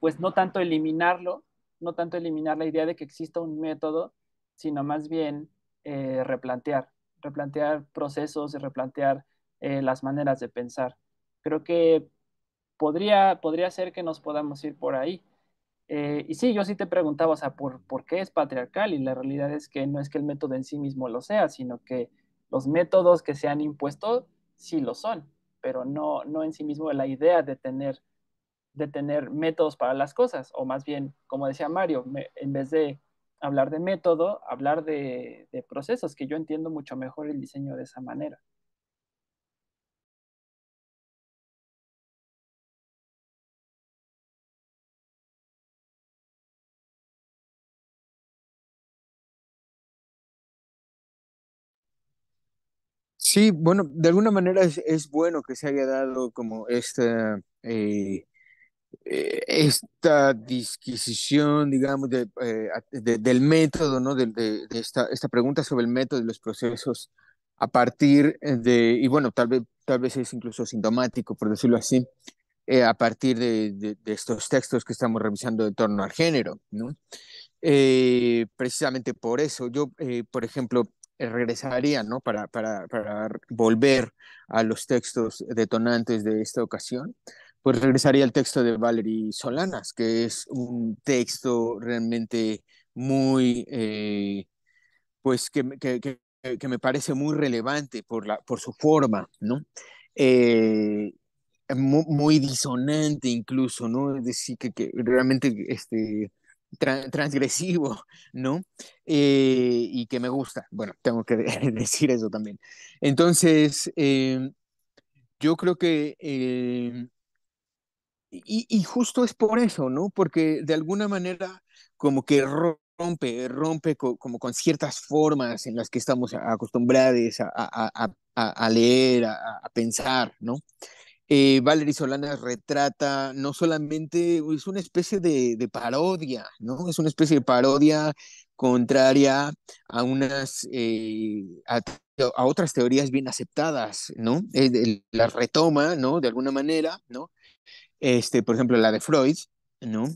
pues no tanto eliminarlo, no tanto eliminar la idea de que exista un método, sino más bien eh, replantear, replantear procesos y replantear eh, las maneras de pensar. Creo que podría, podría ser que nos podamos ir por ahí. y sí, yo sí te preguntaba, o sea, ¿por, ¿por, qué es patriarcal? Y la realidad es que no es que el método en sí mismo lo sea, sino que los métodos que se han impuesto sí lo son, pero no, no en sí mismo la idea de tener, de tener métodos para las cosas, o más bien, como decía Mario, en vez de hablar de método, hablar de procesos, que yo entiendo mucho mejor el diseño de esa manera. Sí, bueno, de alguna manera es, bueno que se haya dado como esta, eh, eh, esta disquisición, digamos, de, eh, del método, ¿no? De, esta, esta pregunta sobre el método y los procesos a partir de, y bueno, tal vez, tal vez es incluso sintomático, por decirlo así, a partir de, de, estos textos que estamos revisando en torno al género, ¿no? precisamente por eso, yo, por ejemplo, regresaría, ¿no? Para, para, para volver a los textos detonantes de esta ocasión, pues regresaría al texto de Valerie Solanas, que es un texto realmente muy, eh, pues que, que, me parece muy relevante por, la, por su forma, ¿no? Eh, muy, muy, disonante incluso, ¿no? Es decir, que, realmente este, transgresivo, ¿no? Eh, y que me gusta. Bueno, tengo que decir eso también. Entonces, eh, yo creo que... Eh, y, justo es por eso, ¿no? Porque de alguna manera como que rompe, rompe como con ciertas formas en las que estamos acostumbrados a leer, a, pensar, ¿no? Valery eh, Valerie Solana retrata no solamente, es una especie de, parodia, ¿no? Es una especie de parodia contraria a unas, eh, a, otras teorías bien aceptadas, ¿no? Eh, la retoma, ¿no? De alguna manera, ¿no? Este, por ejemplo, la de Freud, ¿no?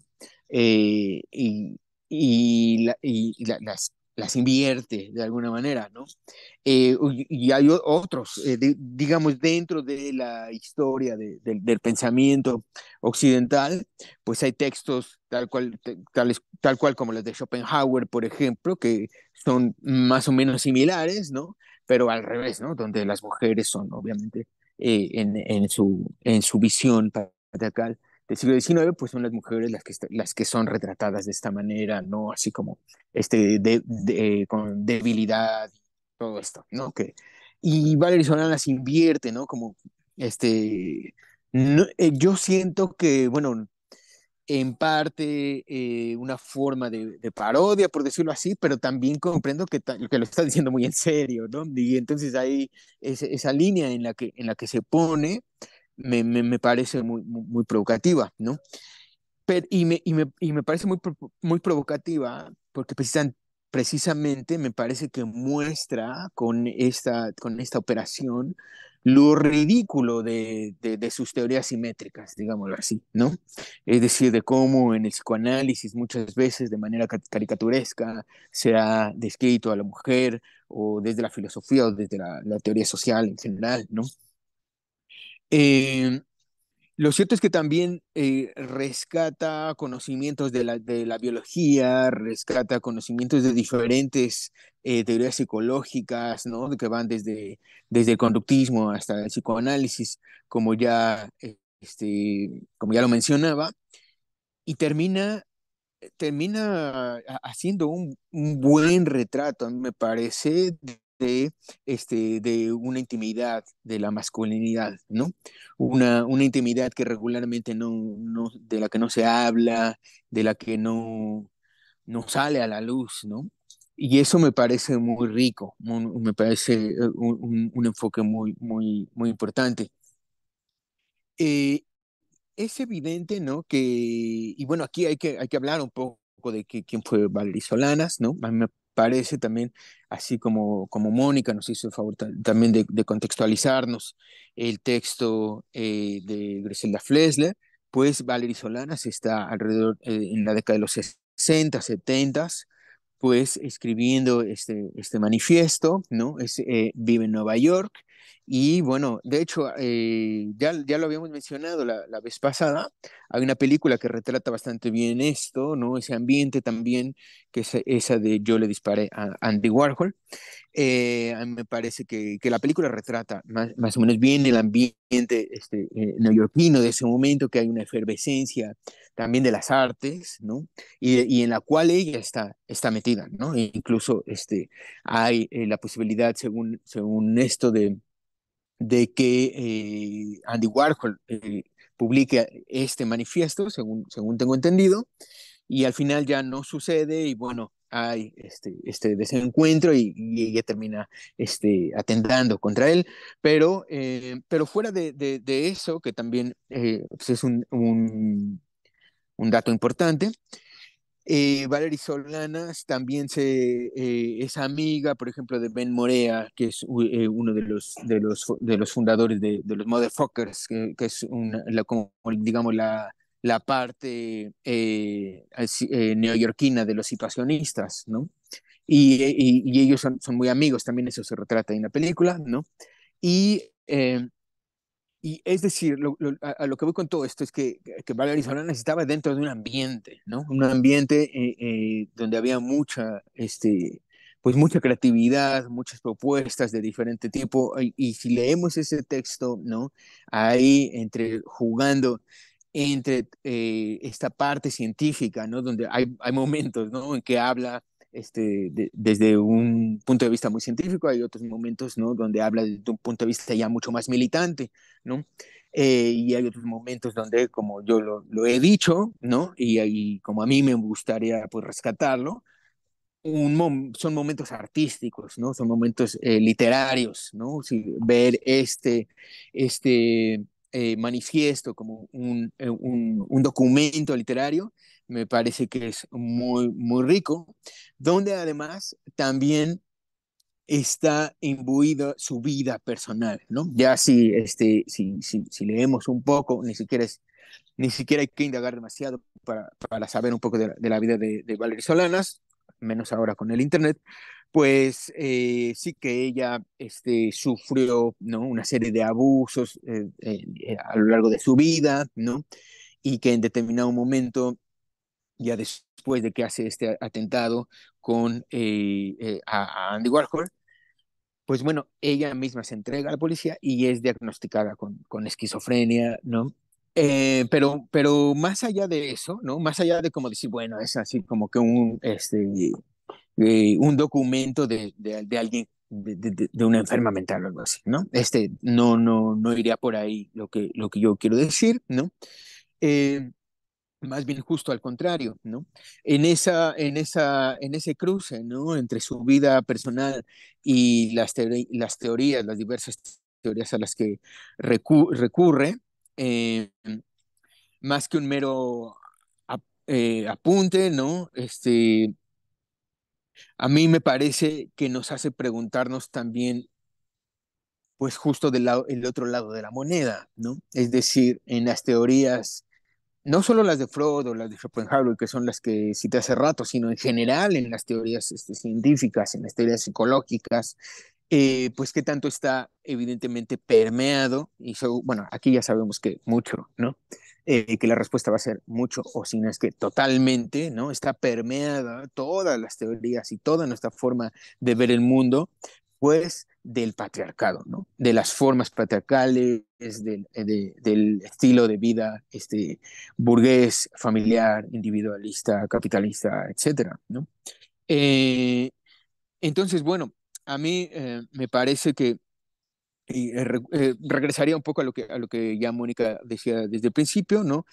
y, la, las las invierte de alguna manera, ¿no? Eh, y hay otros, eh, digamos, dentro de la historia del pensamiento occidental, pues hay textos tal cual, cual como los de Schopenhauer, por ejemplo, que son más o menos similares, ¿no? Pero al revés, ¿no? Donde las mujeres son, obviamente, eh, en, su, en su visión patriarcal del siglo XIX, pues son las mujeres las que, las que son retratadas de esta manera, ¿no? Así como este de, eh, con debilidad, todo esto, ¿no? Que, y Valerie Solana las invierte, ¿no? Como, este, eh, yo siento que, bueno, en parte eh, una forma de, parodia, por decirlo así, pero también comprendo que, que lo está diciendo muy en serio, ¿no? Y entonces hay esa, esa línea en la que, en la que se pone me, me, parece muy, muy, provocativa, ¿no? y, me, y, y, me, parece muy, muy provocativa porque precisamente me parece que muestra con esta, con esta operación lo ridículo de, de, sus teorías simétricas, digámoslo así, ¿no? Es decir, de cómo en el psicoanálisis muchas veces de manera caricaturesca se ha descrito a la mujer o desde la filosofía o desde la, la teoría social en general, ¿no? Eh, lo cierto es que también eh, rescata conocimientos de la, de la, biología, rescata conocimientos de diferentes eh, teorías psicológicas, ¿no? que van desde, desde el conductismo hasta el psicoanálisis, como ya, este, como ya lo mencionaba, y termina, termina haciendo un, buen retrato, me parece, de, este, de una intimidad de la masculinidad, ¿no? Una, una intimidad que regularmente no, no, de la que no se habla, de la que no, no sale a la luz, ¿no? Y eso me parece muy rico, me parece eh, un, enfoque muy, muy, muy importante. Eh, es evidente, ¿no? Que, y bueno, aquí hay que, hay que hablar un poco de que, quién fue Valerie Solanas, ¿no? parece también, así como, como Mónica nos hizo el favor también de, contextualizarnos el texto eh, de Griselda Flesle, pues Valerie Solanas está alrededor eh, en la década de los 60, 70, pues escribiendo este, este manifiesto, ¿no? Es, eh, vive en Nueva York, y bueno, de hecho, eh, ya, ya lo habíamos mencionado la, la, vez pasada, hay una película que retrata bastante bien esto, ¿no? Ese ambiente también, que es esa de Yo le disparé a Andy Warhol. Eh, me parece que, que la película retrata más, más, o menos bien el ambiente este, eh, neoyorquino de ese momento, que hay una efervescencia también de las artes, ¿no? Y, y en la cual ella está, está metida, ¿no? E incluso este, hay la posibilidad, según, según esto, de de que eh, Andy Warhol eh, publique este manifiesto, según, según tengo entendido, y al final ya no sucede y bueno, hay este, este desencuentro y, y ella termina este, atentando contra él, pero, eh, pero fuera de, eso, que también pues es un, dato importante, eh, Valerie Solanas también se, eh, es amiga, por ejemplo, de Ben Morea, que es eh, uno de los, de los, de los fundadores de, los Motherfuckers, que, es una, la, digamos, la, la parte neoyorquina de los situacionistas, ¿no? Y, ellos son, muy amigos, también eso se retrata en la película, ¿no? Y y es decir, a, lo que voy con todo esto es que, que Valeria necesitaba dentro de un ambiente, ¿no? Un ambiente eh, eh, donde había mucha, este, pues mucha creatividad, muchas propuestas de diferente tipo. Y, si leemos ese texto, ¿no? Ahí entre jugando entre eh, esta parte científica, ¿no? Donde hay, hay momentos, ¿no? En que habla este, desde un punto de vista muy científico, hay otros momentos ¿no? donde habla desde un punto de vista ya mucho más militante, ¿no? Eh, y hay otros momentos donde, como yo lo, he dicho, ¿no? Y, y, como a mí me gustaría pues, rescatarlo, son momentos artísticos, ¿no? Son momentos eh, literarios, ¿no? ver este, este eh, manifiesto como un, un, documento literario me parece que es muy, muy rico, donde además también está imbuida su vida personal, ¿no? Ya si, este, si, si, leemos un poco, ni siquiera, es, ni siquiera hay que indagar demasiado para, para saber un poco de la, vida de, Valeria Solanas, menos ahora con el Internet, pues eh, sí que ella este, sufrió ¿no? una serie de abusos eh, eh, a lo largo de su vida, ¿no? y que en determinado momento ya después de que hace este atentado con eh, eh, a, Andy Warhol, pues bueno, ella misma se entrega a la policía y es diagnosticada con, con esquizofrenia, ¿no? Eh, pero, pero más allá de eso, ¿no? Más allá de como decir, bueno, es así como que un, este, un documento de, de, alguien, de, de, una enferma mental o algo así, ¿no? Este, no, no, no iría por ahí lo que, lo que yo quiero decir, ¿no? Eh, más bien justo al contrario, ¿no? En, esa, en, esa, en ese cruce, ¿no? Entre su vida personal y las, teorías, las, diversas teorías a las que recurre, eh, más que un mero eh, apunte, ¿no? Este, a mí me parece que nos hace preguntarnos también pues justo del lado, el otro lado de la moneda, ¿no? Es decir, en las teorías no solo las de Freud o las de Schopenhauer, que son las que cité hace rato, sino en general en las teorías este, científicas, en las teorías psicológicas, eh, pues que tanto está evidentemente permeado, y bueno, aquí ya sabemos que mucho, ¿no? Eh, que la respuesta va a ser mucho, o si no es que totalmente, ¿no? Está permeada todas las teorías y toda nuestra forma de ver el mundo, pues del patriarcado, ¿no? de las formas patriarcales, eh, del, estilo de vida este, burgués, familiar, individualista, capitalista, etc. ¿no? Eh, entonces, bueno, a mí eh, me parece que y, regresaría un poco a lo que, a lo que ya Mónica decía desde el principio, ¿no?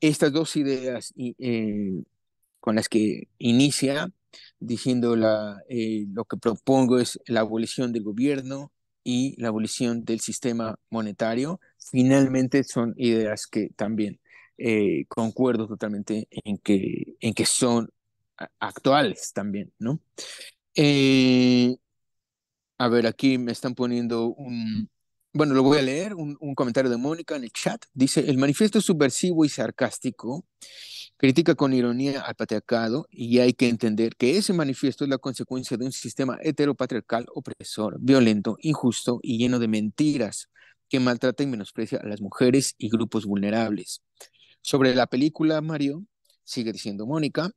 Estas dos ideas con las que inicia diciendo la, eh, lo que propongo es la abolición del gobierno y la abolición del sistema monetario. Finalmente son ideas que también eh, concuerdo totalmente en que, en que son actuales también, ¿no? Eh, a ver, aquí me están poniendo un, bueno, lo voy a leer, un, un comentario de Mónica en el chat. Dice, el manifiesto subversivo y sarcástico critica con ironía al patriarcado y hay que entender que ese manifiesto es la consecuencia de un sistema heteropatriarcal opresor, violento, injusto y lleno de mentiras que maltrata y menosprecia a las mujeres y grupos vulnerables. Sobre la película Mario, sigue diciendo Mónica,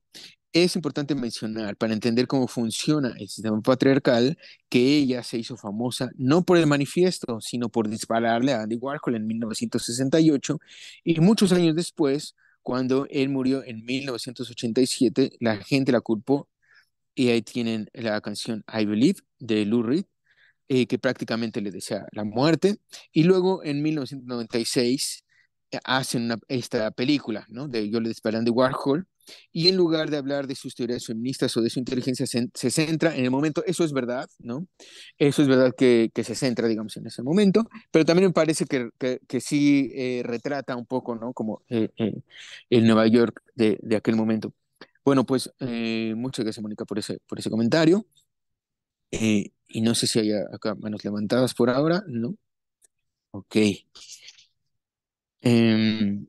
es importante mencionar para entender cómo funciona el sistema patriarcal que ella se hizo famosa no por el manifiesto, sino por dispararle a Andy Warhol en 1968 y muchos años después cuando él murió en 1987, la gente la culpó y ahí tienen la canción I Believe de Lou Reed, eh, que prácticamente le desea la muerte. Y luego en 1996 eh, hacen esta película, ¿no? De Yo le a de Warhol, y en lugar de hablar de sus teorías feministas o de su inteligencia, se, centra en el momento, eso es verdad, ¿no? Eso es verdad que, que, se centra, digamos, en ese momento, pero también me parece que, que, sí eh, retrata un poco, ¿no? Como eh, eh, el Nueva York de, de, aquel momento. Bueno, pues muchas gracias, Mónica, por ese, por ese comentario. y no sé si hay acá manos levantadas por ahora, ¿no? Ok. Em,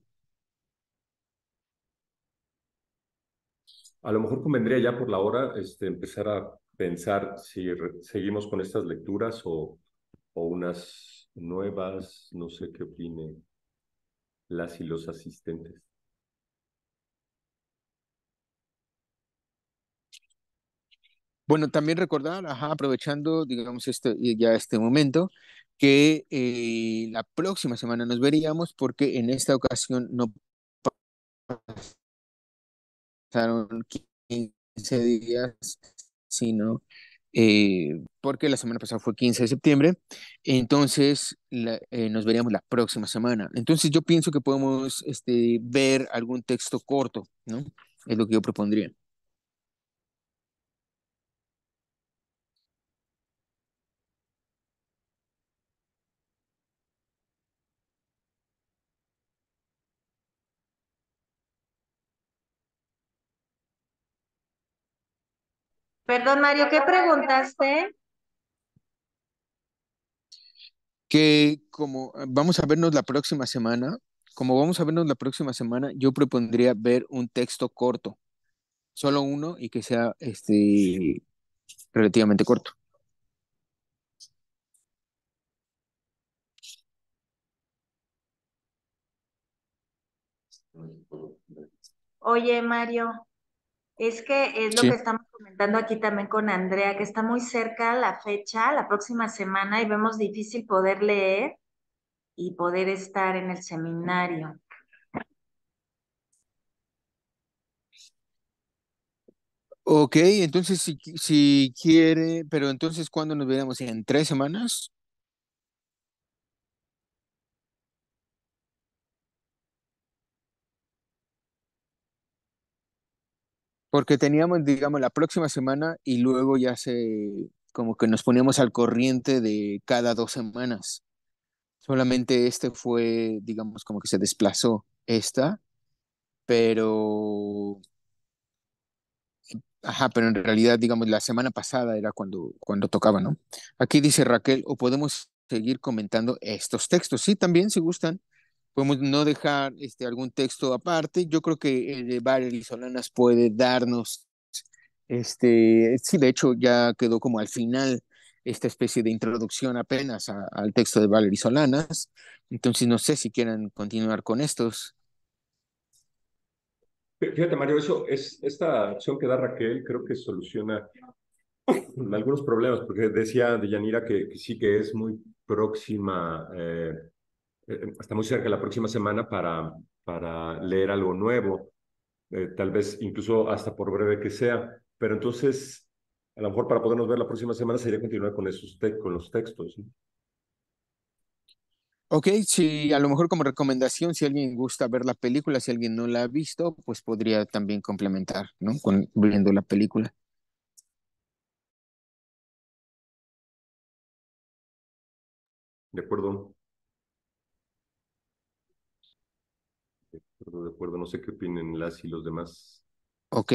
A lo mejor convendría ya por la hora este, empezar a pensar si seguimos con estas lecturas o, o unas nuevas, no sé qué opine las y los asistentes. Bueno, también recordar, aprovechando, digamos, este, ya este momento, que eh, la próxima semana nos veríamos porque en esta ocasión no pasaron 15 días, sino eh, porque la semana pasada fue 15 de septiembre, entonces eh, nos veríamos la próxima semana. Entonces yo pienso que podemos este, ver algún texto corto, ¿no? Es lo que yo propondría. Perdón, Mario, ¿qué preguntaste? Que como eh, vamos a vernos la próxima semana, como vamos a vernos la próxima semana, yo propondría ver un texto corto, solo uno y que sea este relativamente corto. Oye, Mario, es que es lo que estamos comentando aquí también con Andrea, que está muy cerca la fecha, la próxima semana, y vemos difícil poder leer y poder estar en el seminario. Ok, entonces si, si quiere, pero entonces ¿cuándo nos veremos? ¿En tres semanas? Porque teníamos, digamos, la próxima semana y luego ya se, como que nos poníamos al corriente de cada dos semanas. Solamente este fue, digamos, como que se desplazó esta, pero... Ajá, pero en realidad, digamos, la semana pasada era cuando, cuando tocaba, ¿no? Aquí dice Raquel, o podemos seguir comentando estos textos. Sí, también, si gustan podemos no dejar este, algún texto aparte. Yo creo que el eh, de Valerie Solanas puede darnos, este, sí, de hecho ya quedó como al final esta especie de introducción apenas al texto de Valerie Solanas. Entonces no sé si quieran continuar con estos. Fíjate, Mario, eso es, esta acción que da Raquel creo que soluciona algunos problemas, porque decía Deyanira que, que sí que es muy próxima eh, hasta eh, muy cerca la próxima semana para, para leer algo nuevo, eh, tal vez incluso hasta por breve que sea, pero entonces, a lo mejor para podernos ver la próxima semana sería continuar con, con los textos. Ok, sí, a lo mejor como recomendación, si alguien gusta ver la película, si alguien no la ha visto, pues podría también complementar, ¿no? viendo la película. De acuerdo. de acuerdo. No sé qué opinen las y los demás. Ok.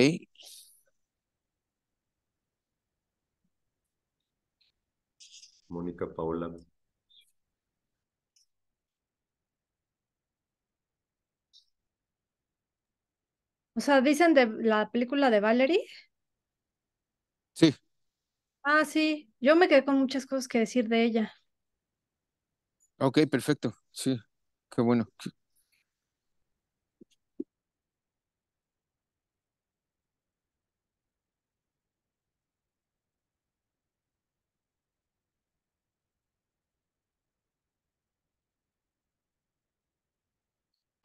Mónica Paola. O sea, dicen de la película de Valerie. Sí. Ah, sí. Yo me quedé con muchas cosas que decir de ella. Ok, perfecto. Sí, qué bueno.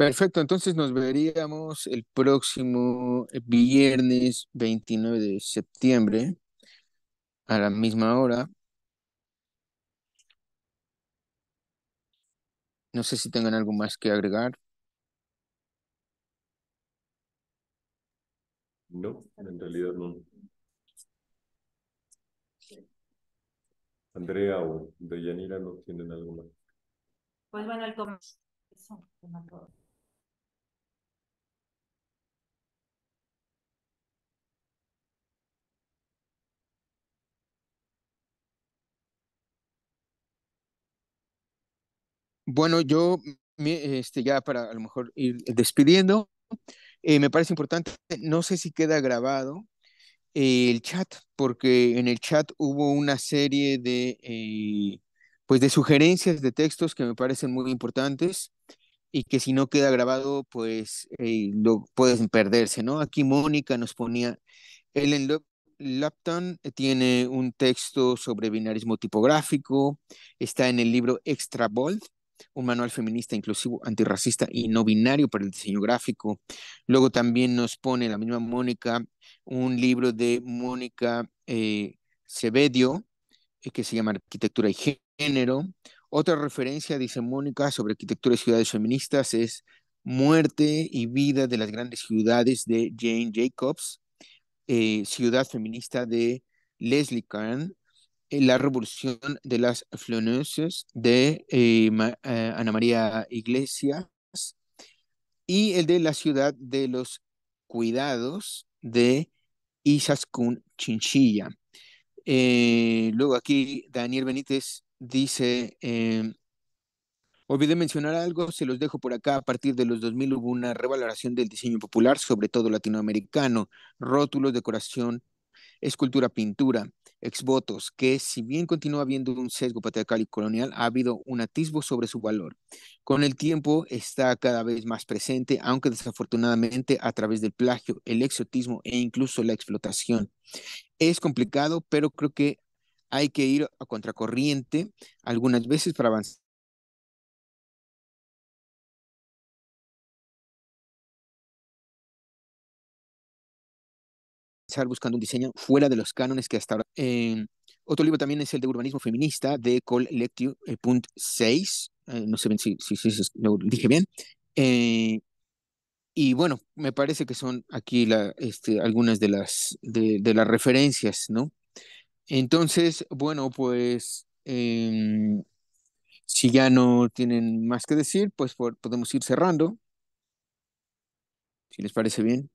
Perfecto, entonces nos veríamos el próximo eh, viernes 29 de septiembre a la misma hora. No sé si tengan algo más que agregar. No, en realidad no. Andrea o Deyanira no tienen algo más. Pues bueno, el comentario. Bueno, yo este, ya para a lo mejor ir despidiendo, eh, me parece importante, no sé si queda grabado el chat, porque en el chat hubo una serie de, eh, pues de sugerencias de textos que me parecen muy importantes y que si no queda grabado, pues eh, lo pueden perderse, ¿no? Aquí Mónica nos ponía, Ellen Lapton tiene un texto sobre binarismo tipográfico, está en el libro Extra Bold, un manual feminista inclusivo, antirracista y no binario para el diseño gráfico. Luego también nos pone la misma Mónica un libro de Mónica eh, Cebedio eh, que se llama Arquitectura y Género. Otra referencia, dice Mónica, sobre arquitectura y ciudades feministas es Muerte y Vida de las Grandes Ciudades de Jane Jacobs, eh, Ciudad Feminista de Leslie Kahn, eh, la revolución de las Flonoses de eh, eh, Ana María Iglesias y el de la ciudad de los cuidados de Isaskun Chinchilla. luego aquí Daniel Benítez dice, em, olvidé mencionar algo, se los dejo por acá, a partir de los 2000 hubo una revaloración del diseño popular, sobre todo latinoamericano, rótulos, decoración, escultura, pintura exvotos, que si bien continúa habiendo un sesgo patriarcal y colonial, ha habido un atisbo sobre su valor. Con el tiempo está cada vez más presente, aunque desafortunadamente a través del plagio, el exotismo e incluso la explotación. Es complicado, pero creo que hay que ir a contracorriente algunas veces para avanzar buscando un diseño fuera de los cánones que hasta ahora. Em, otro libro también es el de Urbanismo Feminista de Cole eh, punto 6. Eh, no sé si, lo dije bien. Eh, y bueno, me parece que son aquí este, algunas de las, de, las referencias, ¿no? Entonces, bueno, pues em, si ya no tienen más que decir, pues podemos ir cerrando. Si les parece bien.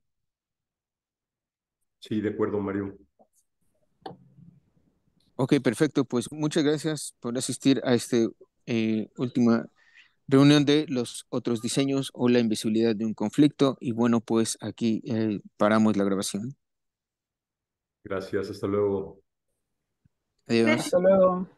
Sí, de acuerdo, Mario. Ok, perfecto. Pues muchas gracias por asistir a esta eh, última reunión de los otros diseños o la invisibilidad de un conflicto. Y bueno, pues aquí eh, paramos la grabación. Gracias, hasta luego. Adiós. Hasta luego.